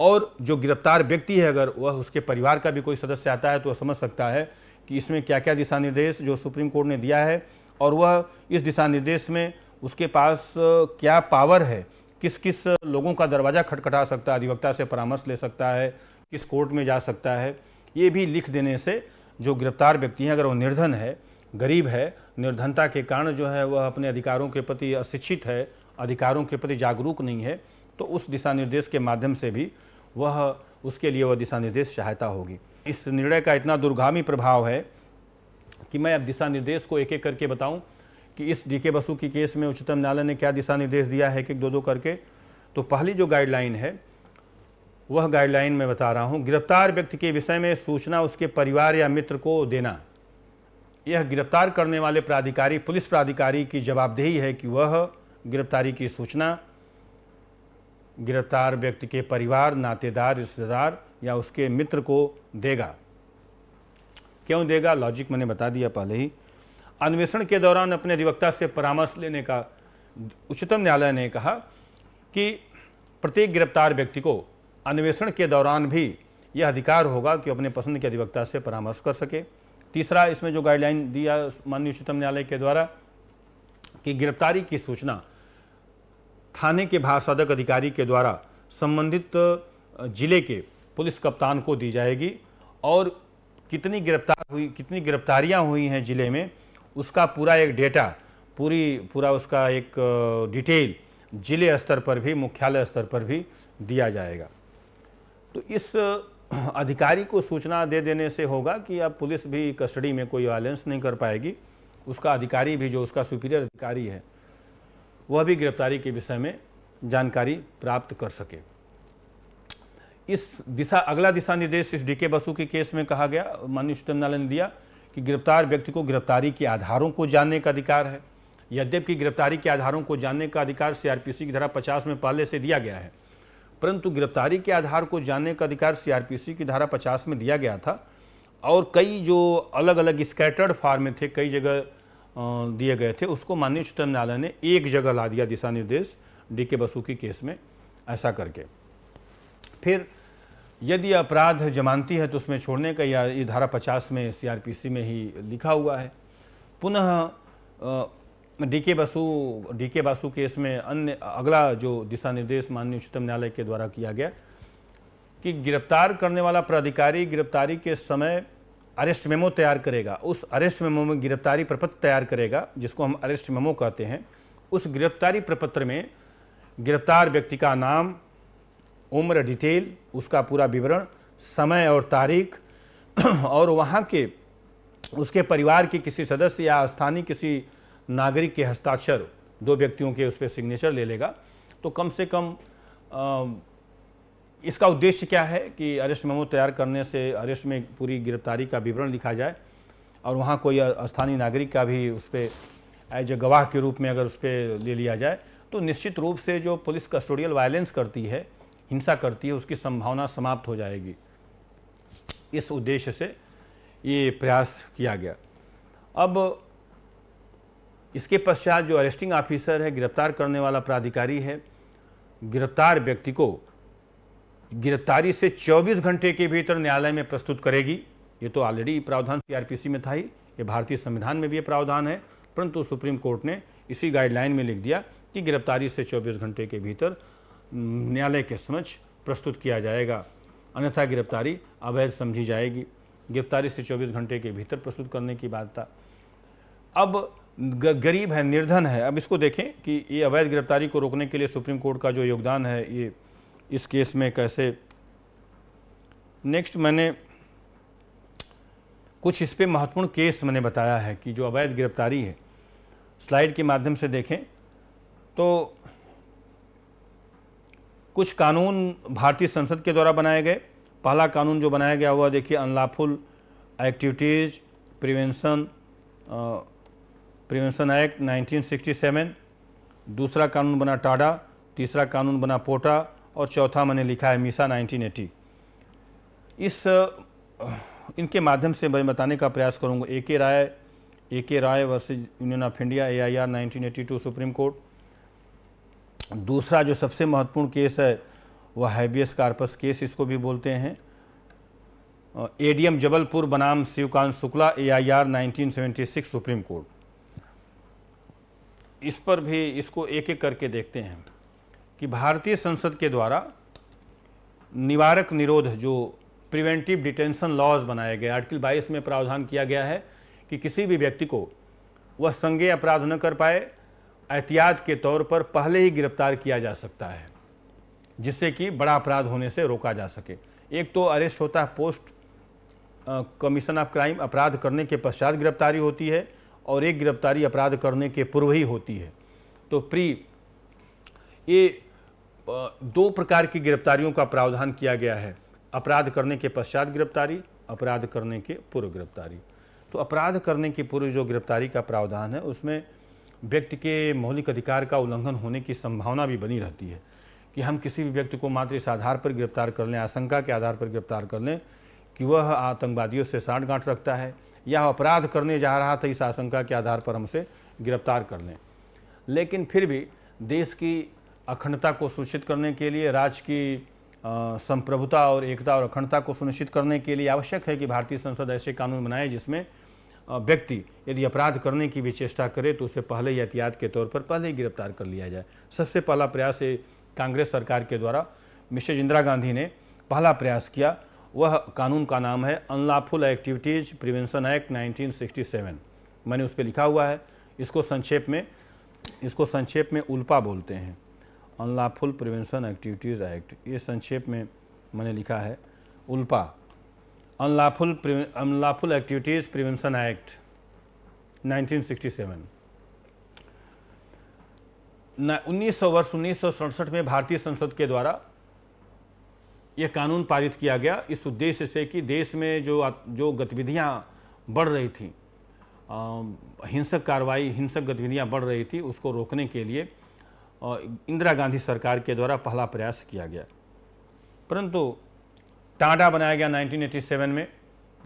और जो गिरफ्तार व्यक्ति है अगर वह उसके परिवार का भी कोई सदस्य आता है तो वह समझ सकता है कि इसमें क्या क्या दिशा निर्देश जो सुप्रीम कोर्ट ने दिया है और वह इस दिशा निर्देश में उसके पास क्या पावर है किस किस लोगों का दरवाज़ा खटखटा सकता है अधिवक्ता से परामर्श ले सकता है किस कोर्ट में जा सकता है ये भी लिख देने से जो गिरफ्तार व्यक्ति हैं अगर वो निर्धन है गरीब है निर्धनता के कारण जो है वह अपने अधिकारों के प्रति अशिक्षित है अधिकारों के प्रति जागरूक नहीं है तो उस दिशा निर्देश के माध्यम से भी वह उसके लिए वह दिशा निर्देश सहायता होगी इस निर्णय का इतना दुर्गामी प्रभाव है कि मैं अब दिशा निर्देश को एक एक करके बताऊं कि इस डीके बसु की केस में उच्चतम न्यायालय ने क्या दिशा निर्देश दिया है कि दो दो करके तो पहली जो गाइडलाइन है वह गाइडलाइन मैं बता रहा हूँ गिरफ्तार व्यक्ति के विषय में सूचना उसके परिवार या मित्र को देना यह गिरफ्तार करने वाले प्राधिकारी पुलिस प्राधिकारी की जवाबदेही है कि वह गिरफ्तारी की सूचना गिरफ्तार व्यक्ति के परिवार नातेदार रिश्तेदार या उसके मित्र को देगा क्यों देगा लॉजिक मैंने बता दिया पहले ही अन्वेषण के दौरान अपने अधिवक्ता से परामर्श लेने का उच्चतम न्यायालय ने कहा कि प्रत्येक गिरफ्तार व्यक्ति को अन्वेषण के दौरान भी यह अधिकार होगा कि अपने पसंद के अधिवक्ता से परामर्श कर सके तीसरा इसमें जो गाइडलाइन दिया माननीय उच्चतम न्यायालय के द्वारा कि गिरफ्तारी की सूचना थाने के भाषाधक अधिकारी के द्वारा संबंधित जिले के पुलिस कप्तान को दी जाएगी और कितनी गिरफ्तार हुई कितनी गिरफ्तारियां हुई हैं जिले में उसका पूरा एक डेटा पूरी पूरा उसका एक डिटेल जिले स्तर पर भी मुख्यालय स्तर पर भी दिया जाएगा तो इस अधिकारी को सूचना दे देने से होगा कि अब पुलिस भी कस्टडी में कोई वायलेंस नहीं कर पाएगी उसका अधिकारी भी जो उसका सुपीरियर अधिकारी है वह भी गिरफ्तारी के विषय में जानकारी प्राप्त कर सके इस दिशा अगला दिशा निर्देश इस डीके बसु के केस में कहा गया माननीय उच्चतम न्यायालय ने दिया कि गिरफ्तार व्यक्ति को गिरफ्तारी के आधारों को जानने का अधिकार है यद्यपि गिरफ्तारी के आधारों को जानने का अधिकार सीआरपीसी की धारा 50 में पहले से दिया गया है परंतु गिरफ्तारी के आधार को जानने का अधिकार सीआरपीसी की धारा 50 में दिया गया था और कई जो अलग अलग स्कैटर्ड फार्मे थे कई जगह दिए गए थे उसको माननीय उच्चतम न्यायालय ने एक जगह ला दिया दिशा निर्देश डी के बसु की केस में ऐसा करके फिर यदि अपराध जमानती है तो उसमें छोड़ने का या ये धारा 50 में सीआरपीसी में ही लिखा हुआ है पुनः डी के बासु डी के बासु केस में अन्य अगला जो दिशा निर्देश माननीय उच्चतम न्यायालय के द्वारा किया गया कि गिरफ्तार करने वाला प्राधिकारी गिरफ्तारी के समय अरेस्ट मेमो तैयार करेगा उस अरेस्ट मेमो में गिरफ्तारी प्रपत्र तैयार करेगा जिसको हम अरेस्ट मेमो कहते हैं उस गिरफ्तारी प्रपत्र में गिरफ्तार व्यक्ति का नाम उम्र डिटेल उसका पूरा विवरण समय और तारीख और वहाँ के उसके परिवार के किसी सदस्य या स्थानीय किसी नागरिक के हस्ताक्षर दो व्यक्तियों के उस पर सिग्नेचर ले लेगा तो कम से कम आ, इसका उद्देश्य क्या है कि अरेस्ट मेमो तैयार करने से अरेस्ट में पूरी गिरफ्तारी का विवरण लिखा जाए और वहाँ कोई स्थानीय नागरिक का भी उस पर एज ए गवाह के रूप में अगर उस पर ले लिया जाए तो निश्चित रूप से जो पुलिस कस्टोडियल वायलेंस करती है हिंसा करती है उसकी संभावना समाप्त हो जाएगी इस उद्देश्य से ये प्रयास किया गया अब इसके पश्चात जो अरेस्टिंग ऑफिसर है गिरफ्तार करने वाला प्राधिकारी है गिरफ्तार व्यक्ति को गिरफ्तारी से 24 घंटे के भीतर न्यायालय में प्रस्तुत करेगी ये तो ऑलरेडी प्रावधान सीआरपीसी में था ही ये भारतीय संविधान में भी ये प्रावधान है परंतु सुप्रीम कोर्ट ने इसी गाइडलाइन में लिख दिया कि गिरफ्तारी से 24 घंटे के भीतर न्यायालय के समक्ष प्रस्तुत किया जाएगा अन्यथा गिरफ्तारी अवैध समझी जाएगी गिरफ्तारी से चौबीस घंटे के भीतर प्रस्तुत करने की बात था अब गरीब है निर्धन है अब इसको देखें कि ये अवैध गिरफ्तारी को रोकने के लिए सुप्रीम कोर्ट का जो योगदान है ये इस केस में कैसे नेक्स्ट मैंने कुछ इस पर महत्वपूर्ण केस मैंने बताया है कि जो अवैध गिरफ्तारी है स्लाइड के माध्यम से देखें तो कुछ कानून भारतीय संसद के द्वारा बनाए गए पहला कानून जो बनाया गया हुआ देखिए unlawful activities prevention prevention act 1967 दूसरा कानून बना टाडा तीसरा कानून बना पोटा और चौथा मैंने लिखा है मीसा 1980 इस इनके माध्यम से मैं बताने का प्रयास करूंगा ए K Roy A K Roy versus Union of India A I R 1982 Supreme Court दूसरा जो सबसे महत्वपूर्ण केस है वह हैबियस कार्पस केस इसको भी बोलते हैं एडीएम जबलपुर बनाम Shivkant Shukla AIR 1976 supreme Court इस पर भी इसको एक एक करके देखते हैं कि भारतीय संसद के द्वारा निवारक निरोध जो प्रिवेंटिव डिटेंशन लॉज बनाए गए आर्टिकल 22 में प्रावधान किया गया है कि किसी भी व्यक्ति को वह संगे अपराध न कर पाए एहतियात के तौर पर पहले ही गिरफ्तार किया जा सकता है जिससे कि बड़ा अपराध होने से रोका जा सके एक तो अरेस्ट होता है पोस्ट कमीशन ऑफ क्राइम अपराध करने के पश्चात गिरफ्तारी होती है और एक गिरफ्तारी अपराध करने के पूर्व ही होती है तो प्री ये दो प्रकार की गिरफ्तारियों का प्रावधान किया गया है अपराध करने के पश्चात गिरफ्तारी अपराध करने के पूर्व गिरफ्तारी तो अपराध करने के पूर्व जो गिरफ्तारी का प्रावधान है उसमें व्यक्ति के मौलिक अधिकार का उल्लंघन होने की संभावना भी बनी रहती है कि हम किसी भी व्यक्ति को मात्र इस आधार पर गिरफ्तार कर लें आशंका के आधार पर गिरफ्तार कर लें कि वह आतंकवादियों से साठ रखता है या अपराध करने जा रहा था इस आशंका के आधार पर हम उसे गिरफ्तार कर लें लेकिन फिर भी देश की अखंडता को सुनिश्चित करने के लिए राज्य की संप्रभुता और एकता और अखंडता को सुनिश्चित करने के लिए आवश्यक है कि भारतीय संसद ऐसे कानून बनाए जिसमें व्यक्ति यदि अपराध करने की भी चेष्टा करे तो उसे पहले ही एहतियात के तौर पर पहले ही गिरफ्तार कर लिया जाए सबसे पहला प्रयास कांग्रेस सरकार के द्वारा मिसेज इंदिरा गांधी ने पहला प्रयास किया वह कानून का नाम है अनलाफुल एक्टिविटीज़ प्रिवेंशन एक्ट 1967 मैंने उस पर लिखा हुआ है इसको संक्षेप में इसको संक्षेप में उल्पा बोलते हैं अनलाफुल प्रिवेंशन एक्टिविटीज़ एक्ट ये संक्षेप में मैंने लिखा है उल्पा unlawful unlawful activities prevention act 1967 सौ वर्ष उन्नीस में भारतीय संसद के द्वारा यह कानून पारित किया गया इस उद्देश्य से कि देश में जो जो गतिविधियाँ बढ़ रही थी हिंसक कार्रवाई हिंसक गतिविधियाँ बढ़ रही थी उसको रोकने के लिए इंदिरा गांधी सरकार के द्वारा पहला प्रयास किया गया परंतु टाटा बनाया गया 1987 में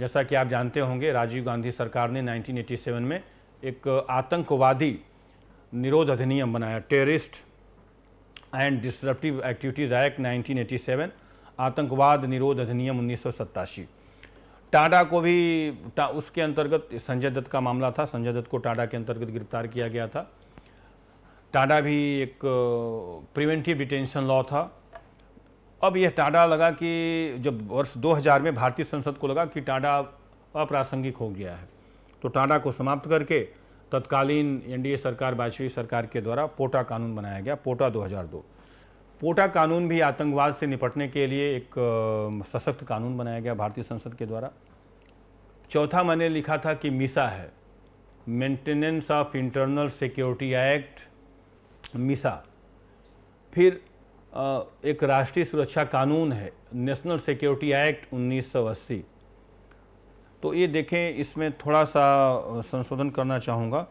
जैसा कि आप जानते होंगे राजीव गांधी सरकार ने 1987 में एक आतंकवादी निरोध अधिनियम बनाया terrorist and disruptive activities act 1987 आतंकवाद निरोध अधिनियम उन्नीस टाटा को भी टा, उसके अंतर्गत संजय दत्त का मामला था संजय दत्त को टाटा के अंतर्गत गिरफ्तार किया गया था टाटा भी एक प्रिवेंटिव डिटेंशन लॉ था अब यह टाटा लगा कि जब वर्ष 2000 में भारतीय संसद को लगा कि टाटा अप्रासंगिक हो गया है तो टाटा को समाप्त करके तत्कालीन एनडीए सरकार वाजपेयी सरकार के द्वारा पोटा कानून बनाया गया पोटा दो पोटा कानून भी आतंकवाद से निपटने के लिए एक सशक्त कानून बनाया गया भारतीय संसद के द्वारा चौथा मैंने लिखा था कि मिसा है maintenance of internal security act MISA फिर एक राष्ट्रीय सुरक्षा कानून है नेशनल सिक्योरिटी एक्ट 1980 तो ये देखें इसमें थोड़ा सा संशोधन करना चाहूँगा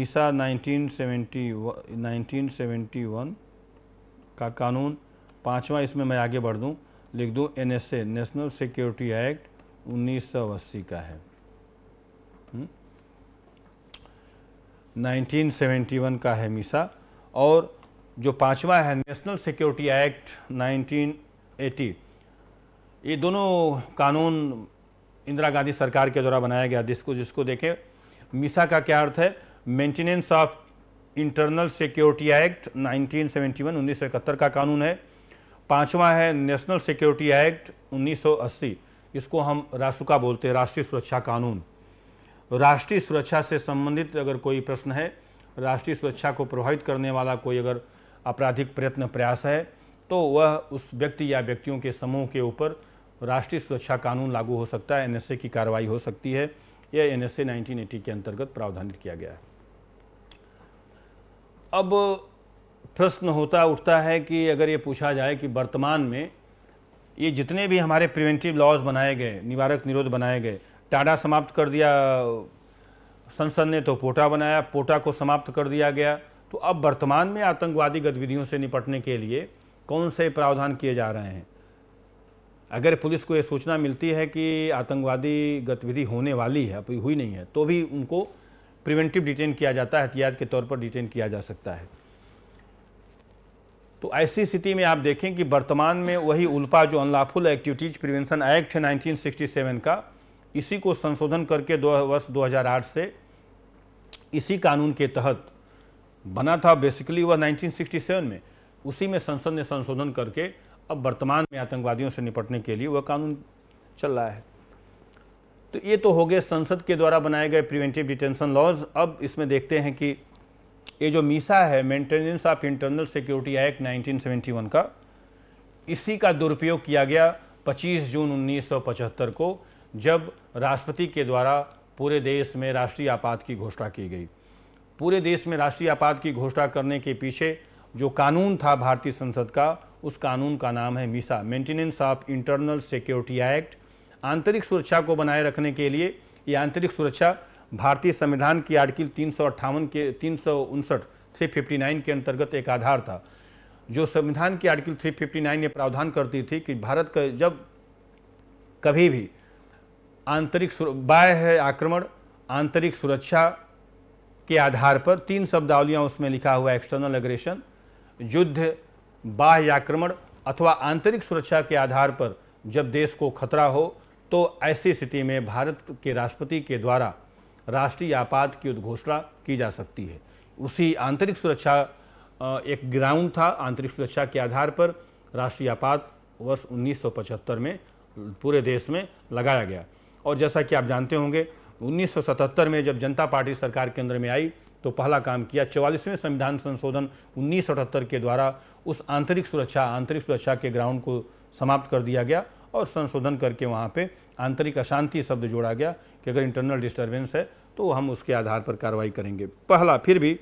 मिसा 1970 1971 का कानून पाँचवा इसमें मैं आगे बढ़ दूँ लिख दूँ N S A national security act अस्सी का है 1971 हम्म। का है मिसा और जो पांचवा है नेशनल सिक्योरिटी एक्ट 1980 ये दोनों कानून इंदिरा गांधी सरकार के द्वारा बनाया गया जिसको जिसको देखें मिसा का क्या अर्थ है maintenance of internal security act 1971 1971 का कानून है पांचवा है नेशनल सिक्योरिटी एक्ट 1980 इसको हम रासुका बोलते हैं राष्ट्रीय सुरक्षा कानून राष्ट्रीय सुरक्षा से संबंधित अगर कोई प्रश्न है राष्ट्रीय सुरक्षा को प्रभावित करने वाला कोई अगर आपराधिक प्रयत्न प्रयास है तो वह उस व्यक्ति या व्यक्तियों के समूह के ऊपर राष्ट्रीय सुरक्षा कानून लागू हो सकता है एनएसए की कार्रवाई हो सकती है यह एनएसए 1980 के अंतर्गत प्रावधानित किया गया है अब प्रश्न होता उठता है कि अगर ये पूछा जाए कि वर्तमान में ये जितने भी हमारे प्रिवेंटिव लॉज बनाए गए निवारक निरोध बनाए गए टाडा समाप्त कर दिया संसद ने तो पोटा बनाया पोटा को समाप्त कर दिया गया तो अब वर्तमान में आतंकवादी गतिविधियों से निपटने के लिए कौन से प्रावधान किए जा रहे हैं अगर पुलिस को ये सूचना मिलती है कि आतंकवादी गतिविधि होने वाली है अभी हुई नहीं है तो भी उनको प्रिवेंटिव डिटेन किया जाता है एहतियात के तौर पर डिटेन किया जा सकता है तो ऐसी स्थिति में आप देखें कि वर्तमान में वही उल्पा जो अनलाफुल एक्टिविटीज़ प्रिवेंशन एक्ट है नाइनटीन का इसी को संशोधन करके दो वर्ष 2008 से इसी कानून के तहत बना था बेसिकली वह 1967 में उसी में संसद ने संशोधन करके अब वर्तमान में आतंकवादियों से निपटने के लिए वह कानून चल रहा है तो ये तो हो गए संसद के द्वारा बनाए गए प्रिवेंटिव डिटेंशन लॉज अब इसमें देखते हैं कि ये जो मीसा है maintenance of internal security act 1971 का इसी का दुरुपयोग किया गया 25 जून 1975 को जब राष्ट्रपति के द्वारा पूरे देश में राष्ट्रीय आपात की घोषणा की गई पूरे देश में राष्ट्रीय आपात की घोषणा करने के पीछे जो कानून था भारतीय संसद का उस कानून का नाम है MISA maintenance of internal security act आंतरिक सुरक्षा को बनाए रखने के लिए ये आंतरिक सुरक्षा भारतीय संविधान की आर्टिकल तीन के तीन थ्री के अंतर्गत एक आधार था जो संविधान की आर्टिकल 359 ने प्रावधान करती थी कि भारत का जब कभी भी आंतरिक बाह्य है आक्रमण आंतरिक सुरक्षा के आधार पर तीन शब्दावलियाँ उसमें लिखा हुआ एक्सटर्नल एग्रेशन युद्ध बाह्य आक्रमण अथवा आंतरिक सुरक्षा के आधार पर जब देश को खतरा हो तो ऐसी स्थिति में भारत के राष्ट्रपति के द्वारा राष्ट्रीय आपात की उद्घोषणा की जा सकती है उसी आंतरिक सुरक्षा एक ग्राउंड था आंतरिक सुरक्षा के आधार पर राष्ट्रीय आपात वर्ष 1975 में पूरे देश में लगाया गया और जैसा कि आप जानते होंगे 1977 में जब जनता पार्टी सरकार केंद्र में आई तो पहला काम किया चौवालीसवें संविधान संशोधन उन्नीस के द्वारा उस आंतरिक सुरक्षा आंतरिक सुरक्षा के ग्राउंड को समाप्त कर दिया गया और संशोधन करके वहाँ पे आंतरिक अशांति शब्द जोड़ा गया कि अगर इंटरनल डिस्टर्बेंस है तो हम उसके आधार पर कार्रवाई करेंगे पहला फिर भी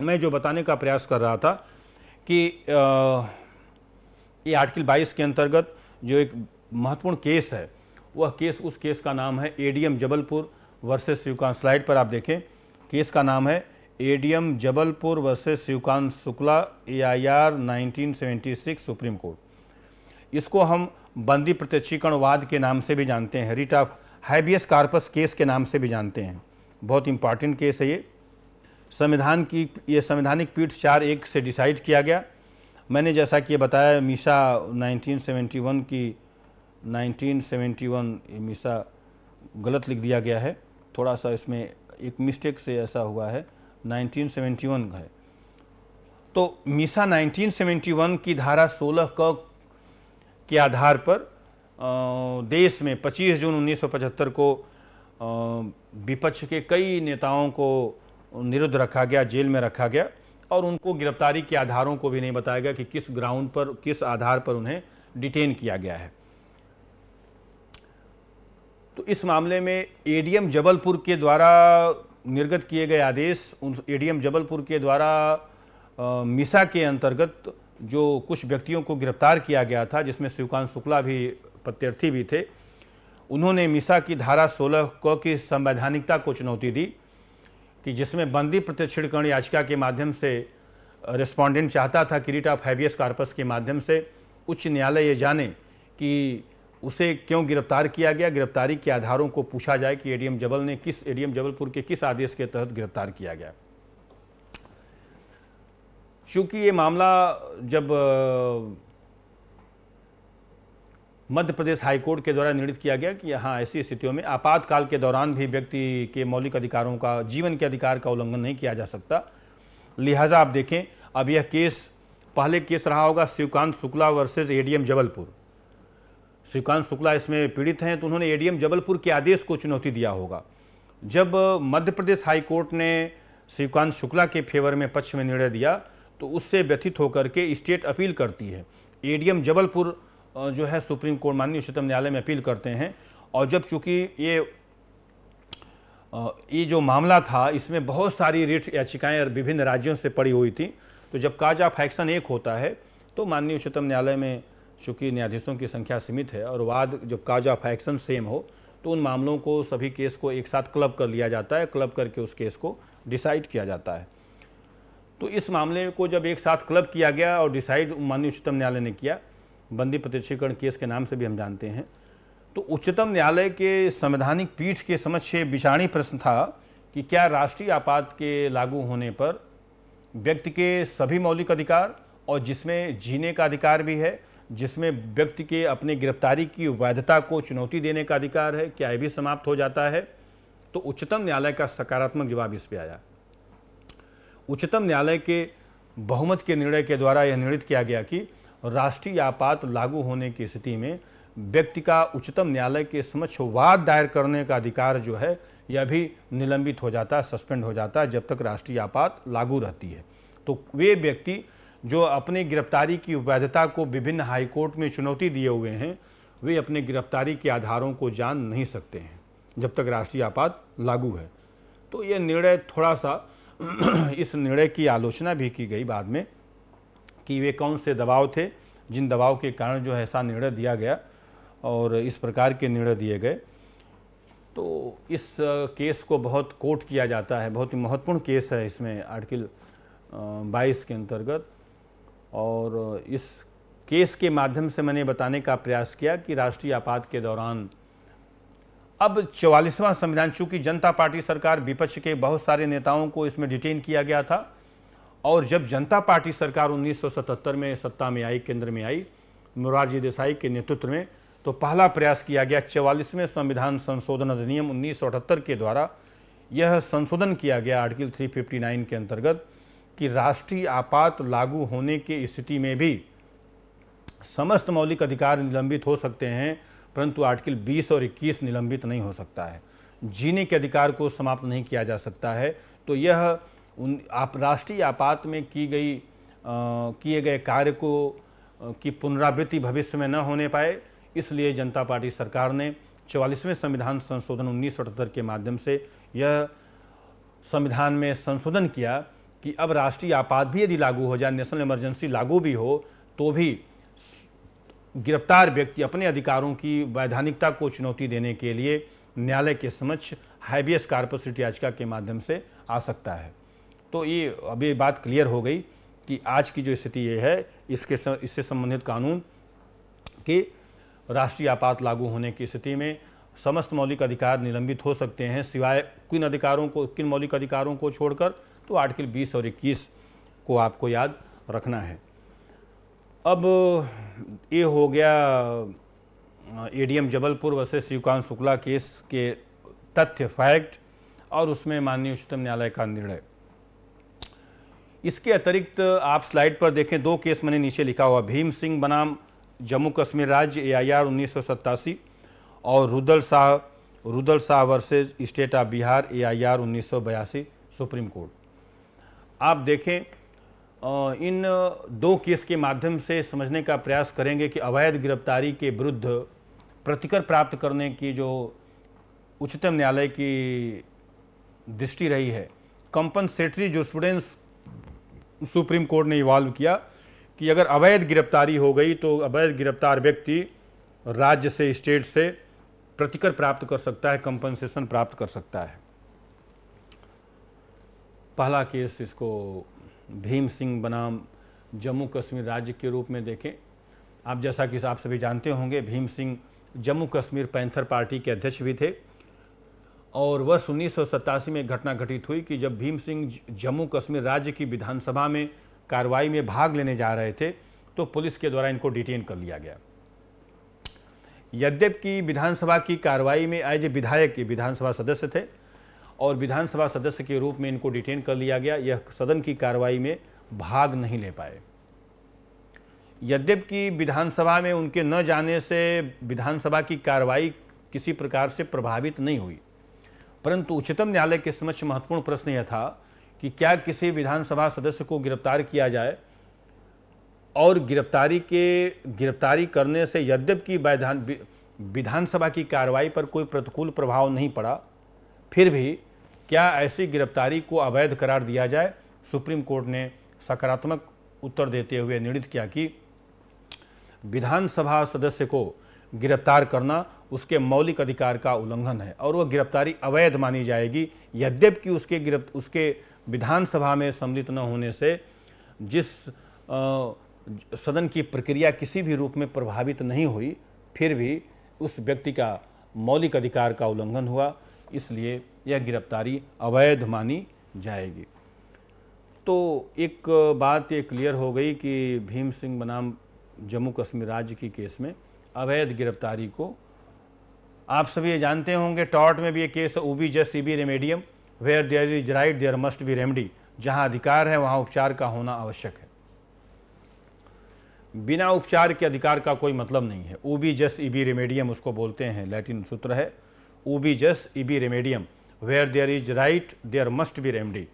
मैं जो बताने का प्रयास कर रहा था कि ये आर्टिकल 22 के अंतर्गत जो एक महत्वपूर्ण केस है वह केस उस केस का नाम है ADM Jabalpur versus Shivkant slide पर आप देखें केस का नाम है ADM Jabalpur versus Shivkant Shukla AIR 1976 supreme court इसको हम बंदी प्रत्यक्षीकरणवाद के नाम से भी जानते हैं writ of habeas corpus case के नाम से भी जानते हैं बहुत इंपॉर्टेंट केस है ये संविधान की ये संवैधानिक पीठ चार एक से डिसाइड किया गया मैंने जैसा कि बताया मीसा 1971 की 1971 मीसा गलत लिख दिया गया है थोड़ा सा इसमें एक मिस्टेक से ऐसा हुआ है 1971 है तो मीसा 1971 की धारा 16 का के आधार पर देश में 25 जून 1975 को विपक्ष के कई नेताओं को निरुद्ध रखा गया जेल में रखा गया और उनको गिरफ्तारी के आधारों को भी नहीं बताया गया कि किस ग्राउंड पर किस आधार पर उन्हें डिटेन किया गया है तो इस मामले में एडीएम जबलपुर के द्वारा निर्गत किए गए आदेश उन एडीएम जबलपुर के द्वारा मिसा के अंतर्गत जो कुछ व्यक्तियों को गिरफ्तार किया गया था जिसमें शिवकांत शुक्ला भी प्रत्यर्थी भी थे उन्होंने मिसा की धारा 16 क की संवैधानिकता को चुनौती दी कि जिसमें बंदी प्रतिक्षणीकरण याचिका के माध्यम से रिस्पॉन्डेंट चाहता था कि रिट ऑफ हैबियस कार्पस के माध्यम से उच्च न्यायालय ये जाने कि उसे क्यों गिरफ्तार किया गया गिरफ्तारी के आधारों को पूछा जाए कि एडीएम जबल ने किस एडीएम जबलपुर के किस आदेश के तहत गिरफ्तार किया गया चूंकि ये मामला जब मध्य प्रदेश हाईकोर्ट के द्वारा निर्णित किया गया कि हाँ ऐसी स्थितियों में आपातकाल के दौरान भी व्यक्ति के मौलिक अधिकारों का जीवन के अधिकार का उल्लंघन नहीं किया जा सकता लिहाजा आप देखें अब यह केस पहले केस रहा होगा शिवकांत शुक्ला वर्सेज एडीएम जबलपुर श्रीकांत शुक्ला इसमें पीड़ित हैं तो उन्होंने एडीएम जबलपुर के आदेश को चुनौती दिया होगा जब मध्य प्रदेश हाईकोर्ट ने श्रीकांत शुक्ला के फेवर में पक्ष में निर्णय दिया तो उससे व्यथित होकर के स्टेट अपील करती है एडीएम जबलपुर जो है सुप्रीम कोर्ट माननीय उच्चतम न्यायालय में अपील करते हैं और जब चूंकि ये ये जो मामला था इसमें बहुत सारी रिट याचिकाएँ विभिन्न राज्यों से पड़ी हुई थी तो जब काज ऑफ एक्शन एक होता है तो माननीय उच्चतम न्यायालय में चूंकि न्यायाधीशों की संख्या सीमित है और वाद जब काज ऑफ एक्शन सेम हो तो उन मामलों को सभी केस को एक साथ क्लब कर लिया जाता है क्लब करके उस केस को डिसाइड किया जाता है तो इस मामले को जब एक साथ क्लब किया गया और डिसाइड माननीय उच्चतम न्यायालय ने किया बंदी प्रत्यक्षीकरण केस के नाम से भी हम जानते हैं तो उच्चतम न्यायालय के संवैधानिक पीठ के समक्ष विचारणी प्रश्न था कि क्या राष्ट्रीय आपात के लागू होने पर व्यक्ति के सभी मौलिक अधिकार और जिसमें जीने का अधिकार भी है जिसमें व्यक्ति के अपने गिरफ्तारी की वैधता को चुनौती देने का अधिकार है क्या यह भी समाप्त हो जाता है तो उच्चतम न्यायालय का सकारात्मक जवाब इस पर आया उच्चतम न्यायालय के बहुमत के निर्णय के द्वारा यह निर्णित किया गया कि राष्ट्रीय आपात लागू होने की स्थिति में व्यक्ति का उच्चतम न्यायालय के समक्ष वाद दायर करने का अधिकार जो है यह भी निलंबित हो जाता है सस्पेंड हो जाता है जब तक राष्ट्रीय आपात लागू रहती है तो वे व्यक्ति जो अपनी गिरफ्तारी की वैधता को विभिन्न हाईकोर्ट में चुनौती दिए हुए हैं वे अपने गिरफ्तारी के आधारों को जान नहीं सकते हैं जब तक राष्ट्रीय आपात लागू है तो यह निर्णय थोड़ा सा (clears throat) इस निर्णय की आलोचना भी की गई बाद में कि वे कौन से दबाव थे जिन दबाव के कारण जो है ऐसा निर्णय दिया गया और इस प्रकार के निर्णय दिए गए तो इस केस को बहुत कोट किया जाता है बहुत ही महत्वपूर्ण केस है इसमें आर्टिकल 22 के अंतर्गत और इस केस के माध्यम से मैंने बताने का प्रयास किया कि राष्ट्रीय आपात के दौरान अब चौवालीसवां संविधान चूंकि जनता पार्टी सरकार विपक्ष के बहुत सारे नेताओं को इसमें डिटेन किया गया था और जब जनता पार्टी सरकार 1977 में सत्ता में आई केंद्र में आई मुरारजी देसाई के नेतृत्व में तो पहला प्रयास किया गया चौवालीसवें संविधान संशोधन अधिनियम उन्नीस के द्वारा यह संशोधन किया गया आर्टिकल 359 के अंतर्गत कि राष्ट्रीय आपात लागू होने की स्थिति में भी समस्त मौलिक अधिकार निलंबित हो सकते हैं परंतु आर्टिकल 20 और 21 निलंबित नहीं हो सकता है जीने के अधिकार को समाप्त नहीं किया जा सकता है तो यह उन आप राष्ट्रीय आपात में की गई किए गए कार्य को की पुनरावृत्ति भविष्य में न होने पाए इसलिए जनता पार्टी सरकार ने चौवालीसवें संविधान संशोधन उन्नीस के माध्यम से यह संविधान में संशोधन किया कि अब राष्ट्रीय आपात भी यदि लागू हो जाए नेशनल इमरजेंसी लागू भी हो तो भी गिरफ्तार व्यक्ति अपने अधिकारों की वैधानिकता को चुनौती देने के लिए न्यायालय के समक्ष हाइबियस कार्पोसिट याचिका के माध्यम से आ सकता है तो ये अभी बात क्लियर हो गई कि आज की जो स्थिति ये है इसके इससे संबंधित कानून के राष्ट्रीय आपात लागू होने की स्थिति में समस्त मौलिक अधिकार निलंबित हो सकते हैं सिवाय किन अधिकारों को किन मौलिक अधिकारों को छोड़कर तो आर्टिकल 20 और 21 को आपको याद रखना है अब ये हो गया ADM Jabalpur versus Shrikant Shukla case के तथ्य फैक्ट और उसमें माननीय उच्चतम न्यायालय का निर्णय इसके अतिरिक्त आप स्लाइड पर देखें दो केस मैंने नीचे लिखा हुआ भीम सिंह बनाम जम्मू कश्मीर राज्य ए आई आर और Rudal Shah Rudal Shah versus state of Bihar A I R supreme court आप देखें इन दो केस के माध्यम से समझने का प्रयास करेंगे कि अवैध गिरफ्तारी के विरुद्ध प्रतिकर प्राप्त करने की जो उच्चतम न्यायालय की दृष्टि रही है कंपनसेटरी जो स्टूडेंट्स सुप्रीम कोर्ट ने इवॉल्व किया कि अगर अवैध गिरफ्तारी हो गई तो अवैध गिरफ्तार व्यक्ति राज्य से स्टेट से प्रतिकर प्राप्त कर सकता है कंपनसेशन प्राप्त कर सकता है पहला केस इसको भीम सिंह बनाम जम्मू कश्मीर राज्य के रूप में देखें आप जैसा कि आप सभी जानते होंगे भीम सिंह जम्मू कश्मीर पैंथर पार्टी के अध्यक्ष भी थे और वर्ष उन्नीस में घटना घटित हुई कि जब भीम सिंह जम्मू कश्मीर राज्य की विधानसभा में कार्रवाई में भाग लेने जा रहे थे तो पुलिस के द्वारा इनको डिटेन कर लिया गया यद्यप कि विधानसभा की कार्रवाई में एज विधायक विधानसभा सदस्य थे और विधानसभा सदस्य के रूप में इनको डिटेन कर लिया गया यह सदन की कार्रवाई में भाग नहीं ले पाए यद्यप कि विधानसभा में उनके न जाने से विधानसभा की कार्रवाई किसी प्रकार से प्रभावित नहीं हुई परंतु उच्चतम न्यायालय के समक्ष महत्वपूर्ण प्रश्न यह था कि क्या किसी विधानसभा सदस्य को गिरफ्तार किया जाए और गिरफ्तारी के गिरफ्तारी करने से यद्यप की विधानसभा की कार्रवाई पर कोई प्रतिकूल प्रभाव नहीं पड़ा फिर भी क्या ऐसी गिरफ्तारी को अवैध करार दिया जाए सुप्रीम कोर्ट ने सकारात्मक उत्तर देते हुए निर्णित किया कि विधानसभा सदस्य को गिरफ्तार करना उसके मौलिक अधिकार का उल्लंघन है और वह गिरफ्तारी अवैध मानी जाएगी यद्यप कि उसके गिरफ्त उसके विधानसभा में सम्मिलित न होने से जिस आ, सदन की प्रक्रिया किसी भी रूप में प्रभावित नहीं हुई फिर भी उस व्यक्ति का मौलिक अधिकार का उल्लंघन हुआ इसलिए यह गिरफ्तारी अवैध मानी जाएगी तो एक बात ये क्लियर हो गई कि भीम सिंह बनाम जम्मू कश्मीर राज्य की केस में अवैध गिरफ्तारी को आप सभी ये जानते होंगे टॉर्ट में भी ये केस है ओबी जस्ट सी बी रेमेडियम where there is right there must be remedy जहाँ अधिकार है वहाँ उपचार का होना आवश्यक है बिना उपचार के अधिकार का कोई मतलब नहीं है ओबी जस्ट ई बी रेमेडियम उसको बोलते हैं लैटिन सूत्र है ओबी जस्ट ई बी रेमेडियम where there is right there must be remedy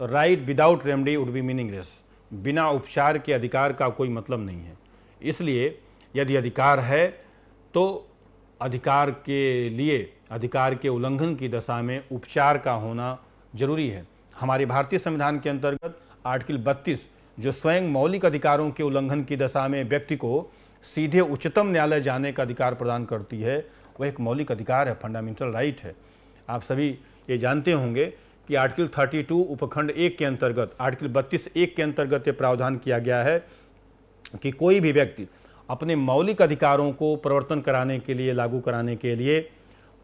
right without remedy would be meaningless बिना उपचार के अधिकार का कोई मतलब नहीं है इसलिए यदि अधिकार है तो अधिकार के लिए अधिकार के उल्लंघन की दशा में उपचार का होना जरूरी है हमारे भारतीय संविधान के अंतर्गत आर्टिकल 32 जो स्वयं मौलिक अधिकारों के उल्लंघन की दशा में व्यक्ति को सीधे उच्चतम न्यायालय जाने का अधिकार प्रदान करती है वह एक मौलिक अधिकार है फंडामेंटल राइट है आप सभी ये जानते होंगे कि आर्टिकल 32 उपखंड एक के अंतर्गत आर्टिकल 32 एक के अंतर्गत ये प्रावधान किया गया है कि कोई भी व्यक्ति अपने मौलिक अधिकारों को प्रवर्तन कराने के लिए लागू कराने के लिए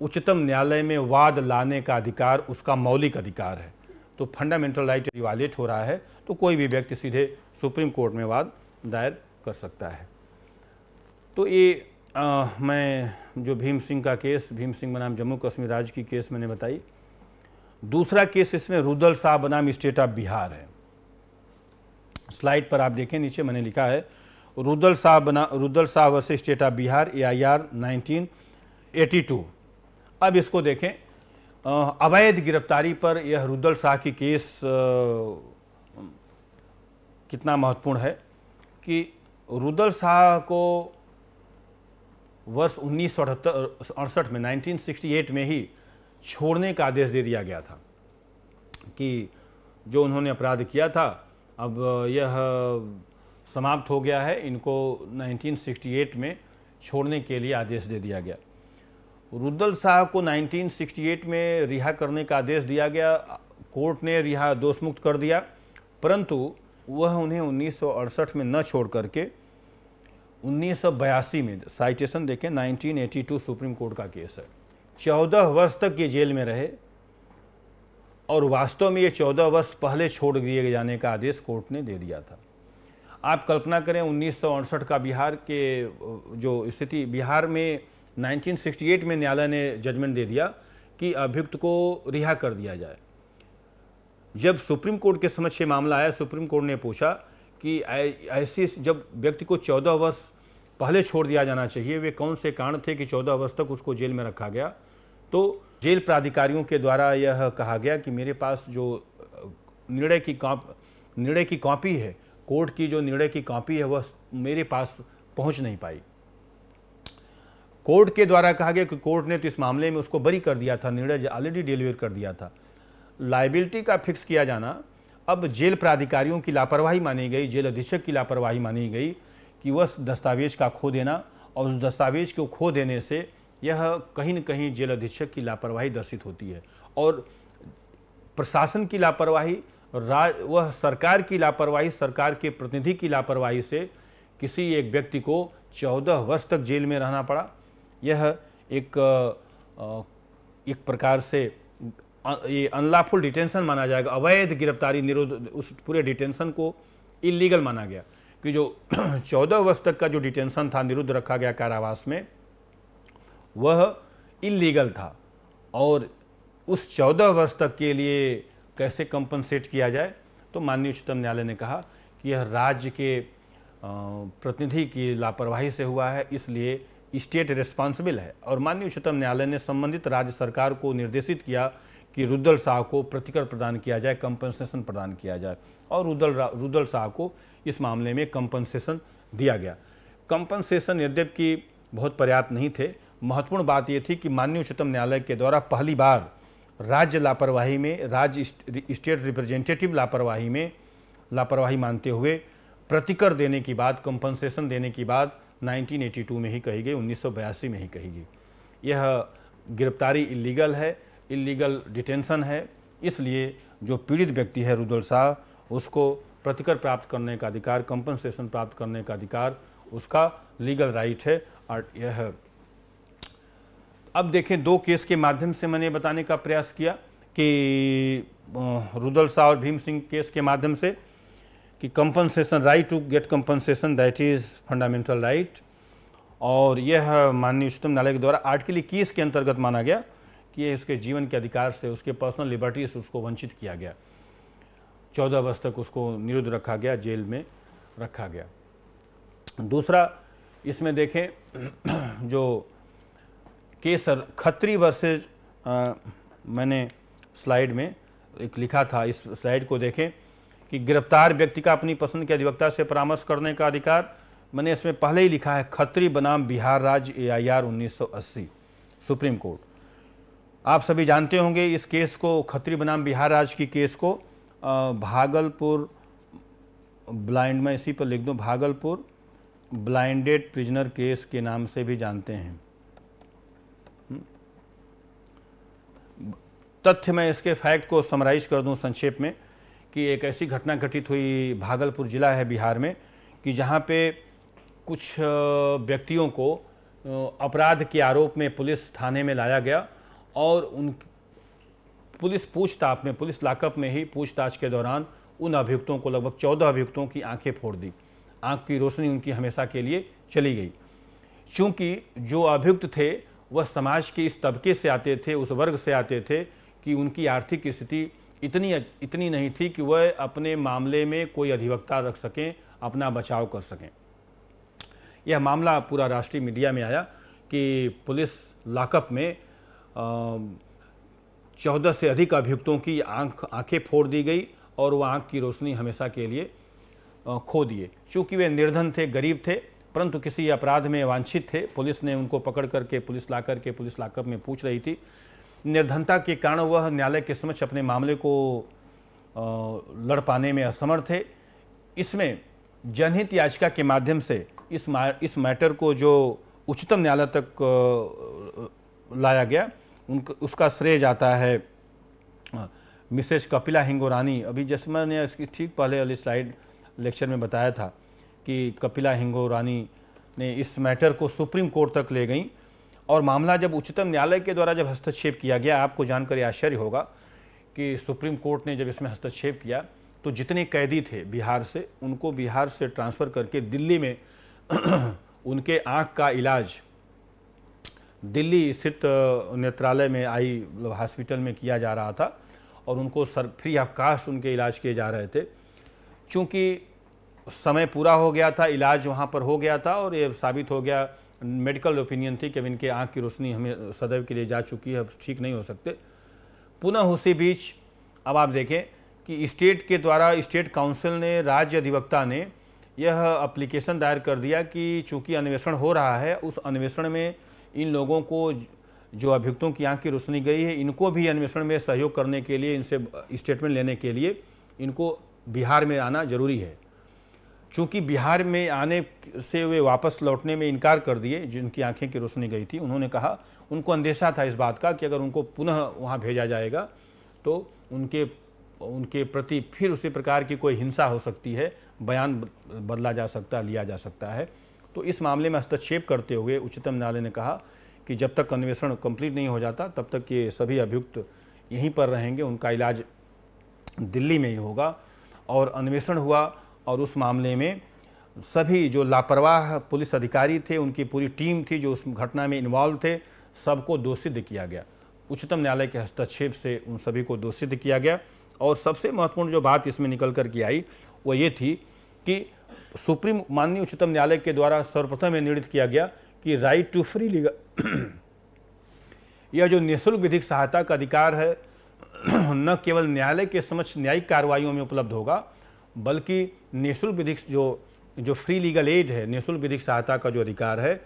उच्चतम न्यायालय में वाद लाने का अधिकार उसका मौलिक अधिकार है तो फंडामेंटल राइट वायलेट हो रहा है तो कोई भी व्यक्ति सीधे सुप्रीम कोर्ट में वाद दायर कर सकता है तो ये आ, मैं जो भीम सिंह का केस भीम सिंह बनाम जम्मू कश्मीर राज्य की केस मैंने बताई दूसरा केस इसमें रुदल शाह बनाम स्टेट ऑफ बिहार है स्लाइड पर आप देखें नीचे मैंने लिखा है रुदल शाह बना Rudal Shah versus state of Bihar A I R nineteen eighty two अब इसको देखें अवैध गिरफ्तारी पर यह रुदल शाह की केस आ, कितना महत्वपूर्ण है कि रुदल शाह को वर्ष उन्नीस अड़सठ में 1968 में ही छोड़ने का आदेश दे दिया गया था कि जो उन्होंने अपराध किया था अब यह समाप्त हो गया है इनको 1968 में छोड़ने के लिए आदेश दे दिया गया रुद्दल शाह को 1968 में रिहा करने का आदेश दिया गया कोर्ट ने रिहा दोषमुक्त कर दिया परंतु वह उन्हें उन्नीस में न छोड़ करके 1982 में साइटेशन देखें 1982 सुप्रीम कोर्ट का केस है चौदह वर्ष तक ये जेल में रहे और वास्तव में ये चौदह वर्ष पहले छोड़ दिए जाने का आदेश कोर्ट ने दे दिया था आप कल्पना करें उन्नीस का बिहार के जो स्थिति बिहार में 1968 में न्यायालय ने जजमेंट दे दिया कि अभियुक्त को रिहा कर दिया जाए जब सुप्रीम कोर्ट के समक्ष ये मामला आया सुप्रीम कोर्ट ने पूछा कि ऐसे जब व्यक्ति को चौदह वर्ष पहले छोड़ दिया जाना चाहिए वे कौन से कारण थे कि चौदह वर्ष तक उसको जेल में रखा गया तो जेल प्राधिकारियों के द्वारा यह कहा गया कि मेरे पास जो निर्णय की कॉप निर्णय की कॉपी है कोर्ट की जो निर्णय की कॉपी है वह मेरे पास पहुंच नहीं पाई कोर्ट के द्वारा कहा गया कि कोर्ट ने तो इस मामले में उसको बरी कर दिया था निर्णय ऑलरेडी डिलीवर कर दिया था लाइबिलिटी का फिक्स किया जाना अब जेल प्राधिकारियों की लापरवाही मानी गई जेल अधीक्षक की लापरवाही मानी गई कि वह दस्तावेज का खो देना और उस दस्तावेज को खो देने से यह कहीं न कहीं जेल अधीक्षक की लापरवाही दर्शित होती है और प्रशासन की लापरवाही वह सरकार की लापरवाही सरकार के प्रतिनिधि की लापरवाही से किसी एक व्यक्ति को चौदह वर्ष तक जेल में रहना पड़ा यह एक एक प्रकार से ये अनलाफुल डिटेंशन माना जाएगा अवैध गिरफ्तारी निरोध उस पूरे डिटेंशन को इलीगल माना गया कि जो (clears throat) चौदह वर्ष तक का जो डिटेंशन था निरुद्ध रखा गया कारावास में वह इलीगल था और उस चौदह वर्ष तक के लिए कैसे कंपनसेट किया जाए तो माननीय उच्चतम न्यायालय ने कहा कि यह राज्य के प्रतिनिधि की लापरवाही से हुआ है इसलिए स्टेट रिस्पॉन्सिबल है और माननीय उच्चतम न्यायालय ने संबंधित राज्य सरकार को निर्देशित किया कि रुद्रल शाह को प्रतिकर प्रदान किया जाए कंपनसेशन प्रदान किया जाए और रुद्रल रुद्रल शाह को इस मामले में कंपनसेशन दिया गया कंपनसेशन यद्यप कि बहुत पर्याप्त नहीं थे महत्वपूर्ण बात यह थी कि माननीय उच्चतम न्यायालय के द्वारा पहली बार राज्य लापरवाही में राज्य स्टेट रिप्रेजेंटेटिव लापरवाही में लापरवाही मानते हुए प्रतिकर देने की बात कंपनसेशन देने की बात 1982 में ही कही गई 1982 में ही कही गई यह गिरफ्तारी इलीगल है इलीगल डिटेंशन है इसलिए जो पीड़ित व्यक्ति है रुदल शाह उसको प्रतिकर प्राप्त करने का अधिकार कंपनसेशन प्राप्त करने का अधिकार उसका लीगल राइट है और यह अब देखें दो केस के माध्यम से मैंने बताने का प्रयास किया कि रुदल शाह और भीम सिंह केस के माध्यम से कि compensation right to get compensation that is fundamental right और यह माननीय उच्चतम न्यायालय के द्वारा आर्टिकल इक्कीस के अंतर्गत माना गया किए उसके जीवन के अधिकार से उसके पर्सनल लिबर्टी से उसको वंचित किया गया चौदह वर्ष तक उसको निरुद्ध रखा गया जेल में रखा गया दूसरा इसमें देखें (clears throat) जो केसर खत्री वर्सेज मैंने स्लाइड में एक लिखा था इस स्लाइड को देखें कि गिरफ्तार व्यक्ति का अपनी पसंद के अधिवक्ता से परामर्श करने का अधिकार मैंने इसमें पहले ही लिखा है खत्री बनाम बिहार राज्य A I R supreme court आप सभी जानते होंगे इस केस को खत्री बनाम बिहार राज्य की केस को भागलपुर ब्लाइंड में इसी पर लिख दूँ भागलपुर ब्लाइंडेड प्रिजनर केस के नाम से भी जानते हैं हम्म। तथ्य मैं इसके फैक्ट को समराइज कर दूं संक्षेप में कि एक ऐसी घटना घटित हुई भागलपुर ज़िला है बिहार में कि जहां पे कुछ व्यक्तियों को अपराध के आरोप में पुलिस थाने में लाया गया और उन पुलिस पूछताछ में पुलिस लाकअप में ही पूछताछ के दौरान उन अभियुक्तों को लगभग चौदह अभियुक्तों की आंखें फोड़ दी आंख की रोशनी उनकी हमेशा के लिए चली गई क्योंकि जो अभियुक्त थे वह समाज के इस तबके से आते थे उस वर्ग से आते थे कि उनकी आर्थिक स्थिति इतनी इतनी नहीं थी कि वह अपने मामले में कोई अधिवक्ता रख सकें अपना बचाव कर सकें यह मामला पूरा राष्ट्रीय मीडिया में आया कि पुलिस लाकअप में चौदह से अधिक अभियुक्तों की आंख आंखें फोड़ दी गई और वह आंख की रोशनी हमेशा के लिए खो दिए चूँकि वे निर्धन थे गरीब थे परंतु किसी अपराध में वांछित थे पुलिस ने उनको पकड़ करके पुलिस लाकर के पुलिस लाकर में पूछ रही थी निर्धनता के कारण वह न्यायालय के समक्ष अपने मामले को लड़ पाने में असमर्थ थे इसमें जनहित याचिका के माध्यम से इस मा, इस मैटर को जो उच्चतम न्यायालय तक लाया गया उनका उसका श्रेय जाता है मिसेज कपिला हिंगोरानी अभी जसमा ने इसकी ठीक पहले वाली स्लाइड लेक्चर में बताया था कि कपिला हिंगोरानी ने इस मैटर को सुप्रीम कोर्ट तक ले गई और मामला जब उच्चतम न्यायालय के द्वारा जब हस्तक्षेप किया गया आपको जानकर आश्चर्य होगा कि सुप्रीम कोर्ट ने जब इसमें हस्तक्षेप किया तो जितने कैदी थे बिहार से उनको बिहार से ट्रांसफ़र करके दिल्ली में (clears throat) उनके आँख का इलाज दिल्ली स्थित नेत्रालय में आई मतलब हॉस्पिटल में किया जा रहा था और उनको सर फ्री ऑफ कास्ट उनके इलाज किए जा रहे थे चूँकि समय पूरा हो गया था इलाज वहाँ पर हो गया था और ये साबित हो गया मेडिकल ओपिनियन थी कि अब इनके आँख की रोशनी हमें सदैव के लिए जा चुकी है अब ठीक नहीं हो सकते पुनः उसी बीच अब आप देखें कि स्टेट के द्वारा स्टेट काउंसिल ने राज्य अधिवक्ता ने यह अप्लीकेशन दायर कर दिया कि चूँकि अन्वेषण हो रहा है उस अन्वेषण में इन लोगों को जो अभियुक्तों की आंख की रोशनी गई है इनको भी अन्वेषण में सहयोग करने के लिए इनसे स्टेटमेंट लेने के लिए इनको बिहार में आना जरूरी है चूँकि बिहार में आने से वे वापस लौटने में इनकार कर दिए जिनकी आंखें की रोशनी गई थी उन्होंने कहा उनको अंदेशा था इस बात का कि अगर उनको पुनः वहाँ भेजा जाएगा तो उनके उनके प्रति फिर उसी प्रकार की कोई हिंसा हो सकती है बयान बदला जा सकता लिया जा सकता है तो इस मामले में हस्तक्षेप करते हुए उच्चतम न्यायालय ने कहा कि जब तक अन्वेषण कंप्लीट नहीं हो जाता तब तक ये सभी अभियुक्त यहीं पर रहेंगे उनका इलाज दिल्ली में ही होगा और अन्वेषण हुआ और उस मामले में सभी जो लापरवाह पुलिस अधिकारी थे उनकी पूरी टीम थी जो उस घटना में इन्वॉल्व थे सबको दोषित किया गया उच्चतम न्यायालय के हस्तक्षेप से उन सभी को दोषित किया गया और सबसे महत्वपूर्ण जो बात इसमें निकल कर के आई वो ये थी कि सुप्रीम माननीय उच्चतम न्यायालय के द्वारा सर्वप्रथम यह निर्णित किया गया कि राइट टू फ्री लीगल यह जो निःशुल्क विधिक सहायता का अधिकार है (clears throat) न केवल न्यायालय के समक्ष न्यायिक कार्रवाइयों में उपलब्ध होगा बल्कि निःशुल्क विधिक जो जो फ्री लीगल एड है निःशुल्क विधिक सहायता का जो अधिकार है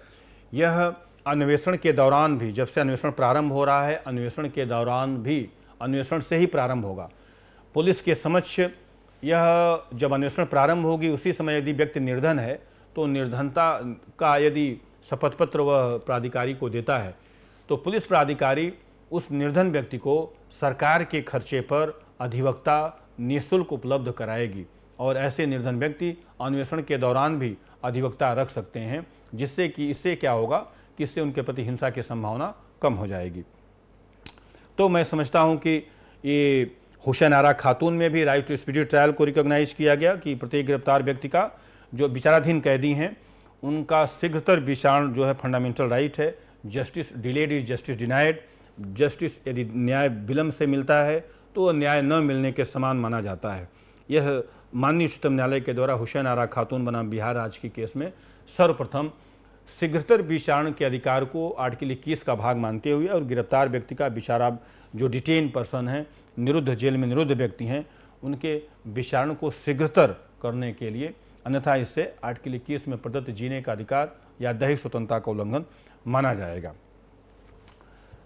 यह अन्वेषण के दौरान भी जब से अन्वेषण प्रारंभ हो रहा है अन्वेषण के दौरान भी अन्वेषण से ही प्रारंभ होगा पुलिस के समक्ष यह जब अन्वेषण प्रारंभ होगी उसी समय यदि व्यक्ति निर्धन है तो निर्धनता का यदि शपथ पत्र वह प्राधिकारी को देता है तो पुलिस प्राधिकारी उस निर्धन व्यक्ति को सरकार के खर्चे पर अधिवक्ता निःशुल्क उपलब्ध कराएगी और ऐसे निर्धन व्यक्ति अन्वेषण के दौरान भी अधिवक्ता रख सकते हैं जिससे कि इससे क्या होगा कि इससे उनके प्रति हिंसा की संभावना कम हो जाएगी तो मैं समझता हूँ कि ये हुसैन आरा खातून में भी राइट टू स्पीडी ट्रायल को रिकॉग्नाइज किया गया कि प्रत्येक गिरफ्तार व्यक्ति का जो विचाराधीन कैदी हैं उनका शीघ्रतर विचारण जो है फंडामेंटल राइट है justice delayed is justice denied justice यदि न्याय विलम्ब से मिलता है तो न्याय न मिलने के समान माना जाता है यह माननीय उच्चतम न्यायालय के द्वारा हुसैन आरा खातून बनाम बिहार राज्य की केस में सर्वप्रथम शीघ्रतर विचारण के अधिकार को आर्टिकल इक्कीस का भाग मानते हुए और गिरफ्तार व्यक्ति का विचारा जो डिटेन पर्सन है निरुद्ध जेल में निरुद्ध व्यक्ति हैं उनके विचारण को शीघ्रतर करने के लिए अन्यथा इससे आर्टिकल इक्कीस में प्रदत्त जीने का अधिकार या दैहिक स्वतंत्रता का उल्लंघन माना जाएगा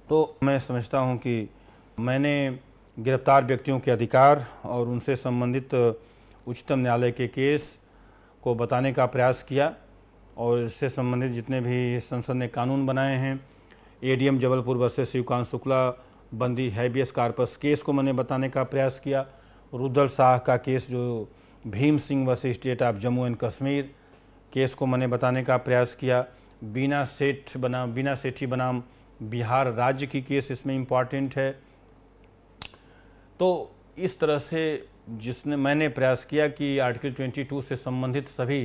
तो मैं समझता हूँ कि मैंने गिरफ्तार व्यक्तियों के अधिकार और उनसे संबंधित उच्चतम न्यायालय के केस को बताने का प्रयास किया और इससे संबंधित जितने भी संसद ने कानून बनाए हैं एडीएम जबलपुर वर्सेस शिवकांत शुक्ला बंदी हैबियस कार्पस केस को मैंने बताने का प्रयास किया रुद्र शाह का केस जो Bhim Singh versus state of Jammu and Kashmir case को मैंने बताने का प्रयास किया बीना सेठ बनाम बीना सेठी बनाम बिहार राज्य की केस इसमें इम्पॉर्टेंट है तो इस तरह से जिसने मैंने प्रयास किया कि आर्टिकल 22 से संबंधित सभी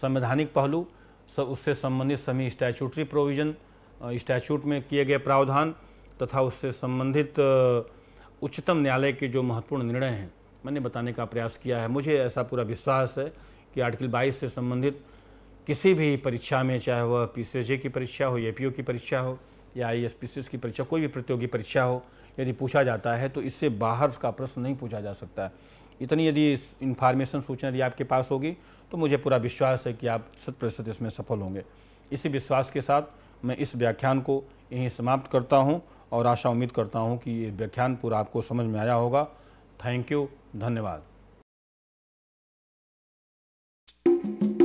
संवैधानिक पहलू उससे संबंधित सभी स्टैचूटरी प्रोविज़न स्टैचूट में किए गए प्रावधान तथा उससे संबंधित उच्चतम न्यायालय के जो महत्वपूर्ण निर्णय हैं मैंने बताने का प्रयास किया है मुझे ऐसा पूरा विश्वास है कि आर्टिकल 22 से संबंधित किसी भी परीक्षा में चाहे वह पी की परीक्षा हो ए पी की परीक्षा हो या आई की परीक्षा कोई भी प्रतियोगी परीक्षा हो यदि पूछा जाता है तो इससे बाहर का प्रश्न नहीं पूछा जा सकता है इतनी यदि इन्फॉर्मेशन सूचना यदि आपके पास होगी तो मुझे पूरा विश्वास है कि आप शत प्रतिशत इसमें सफल होंगे इसी विश्वास के साथ मैं इस व्याख्यान को यहीं समाप्त करता हूँ और आशा उम्मीद करता हूँ कि ये व्याख्यान पूरा आपको समझ में आया होगा थैंक यू धन्यवाद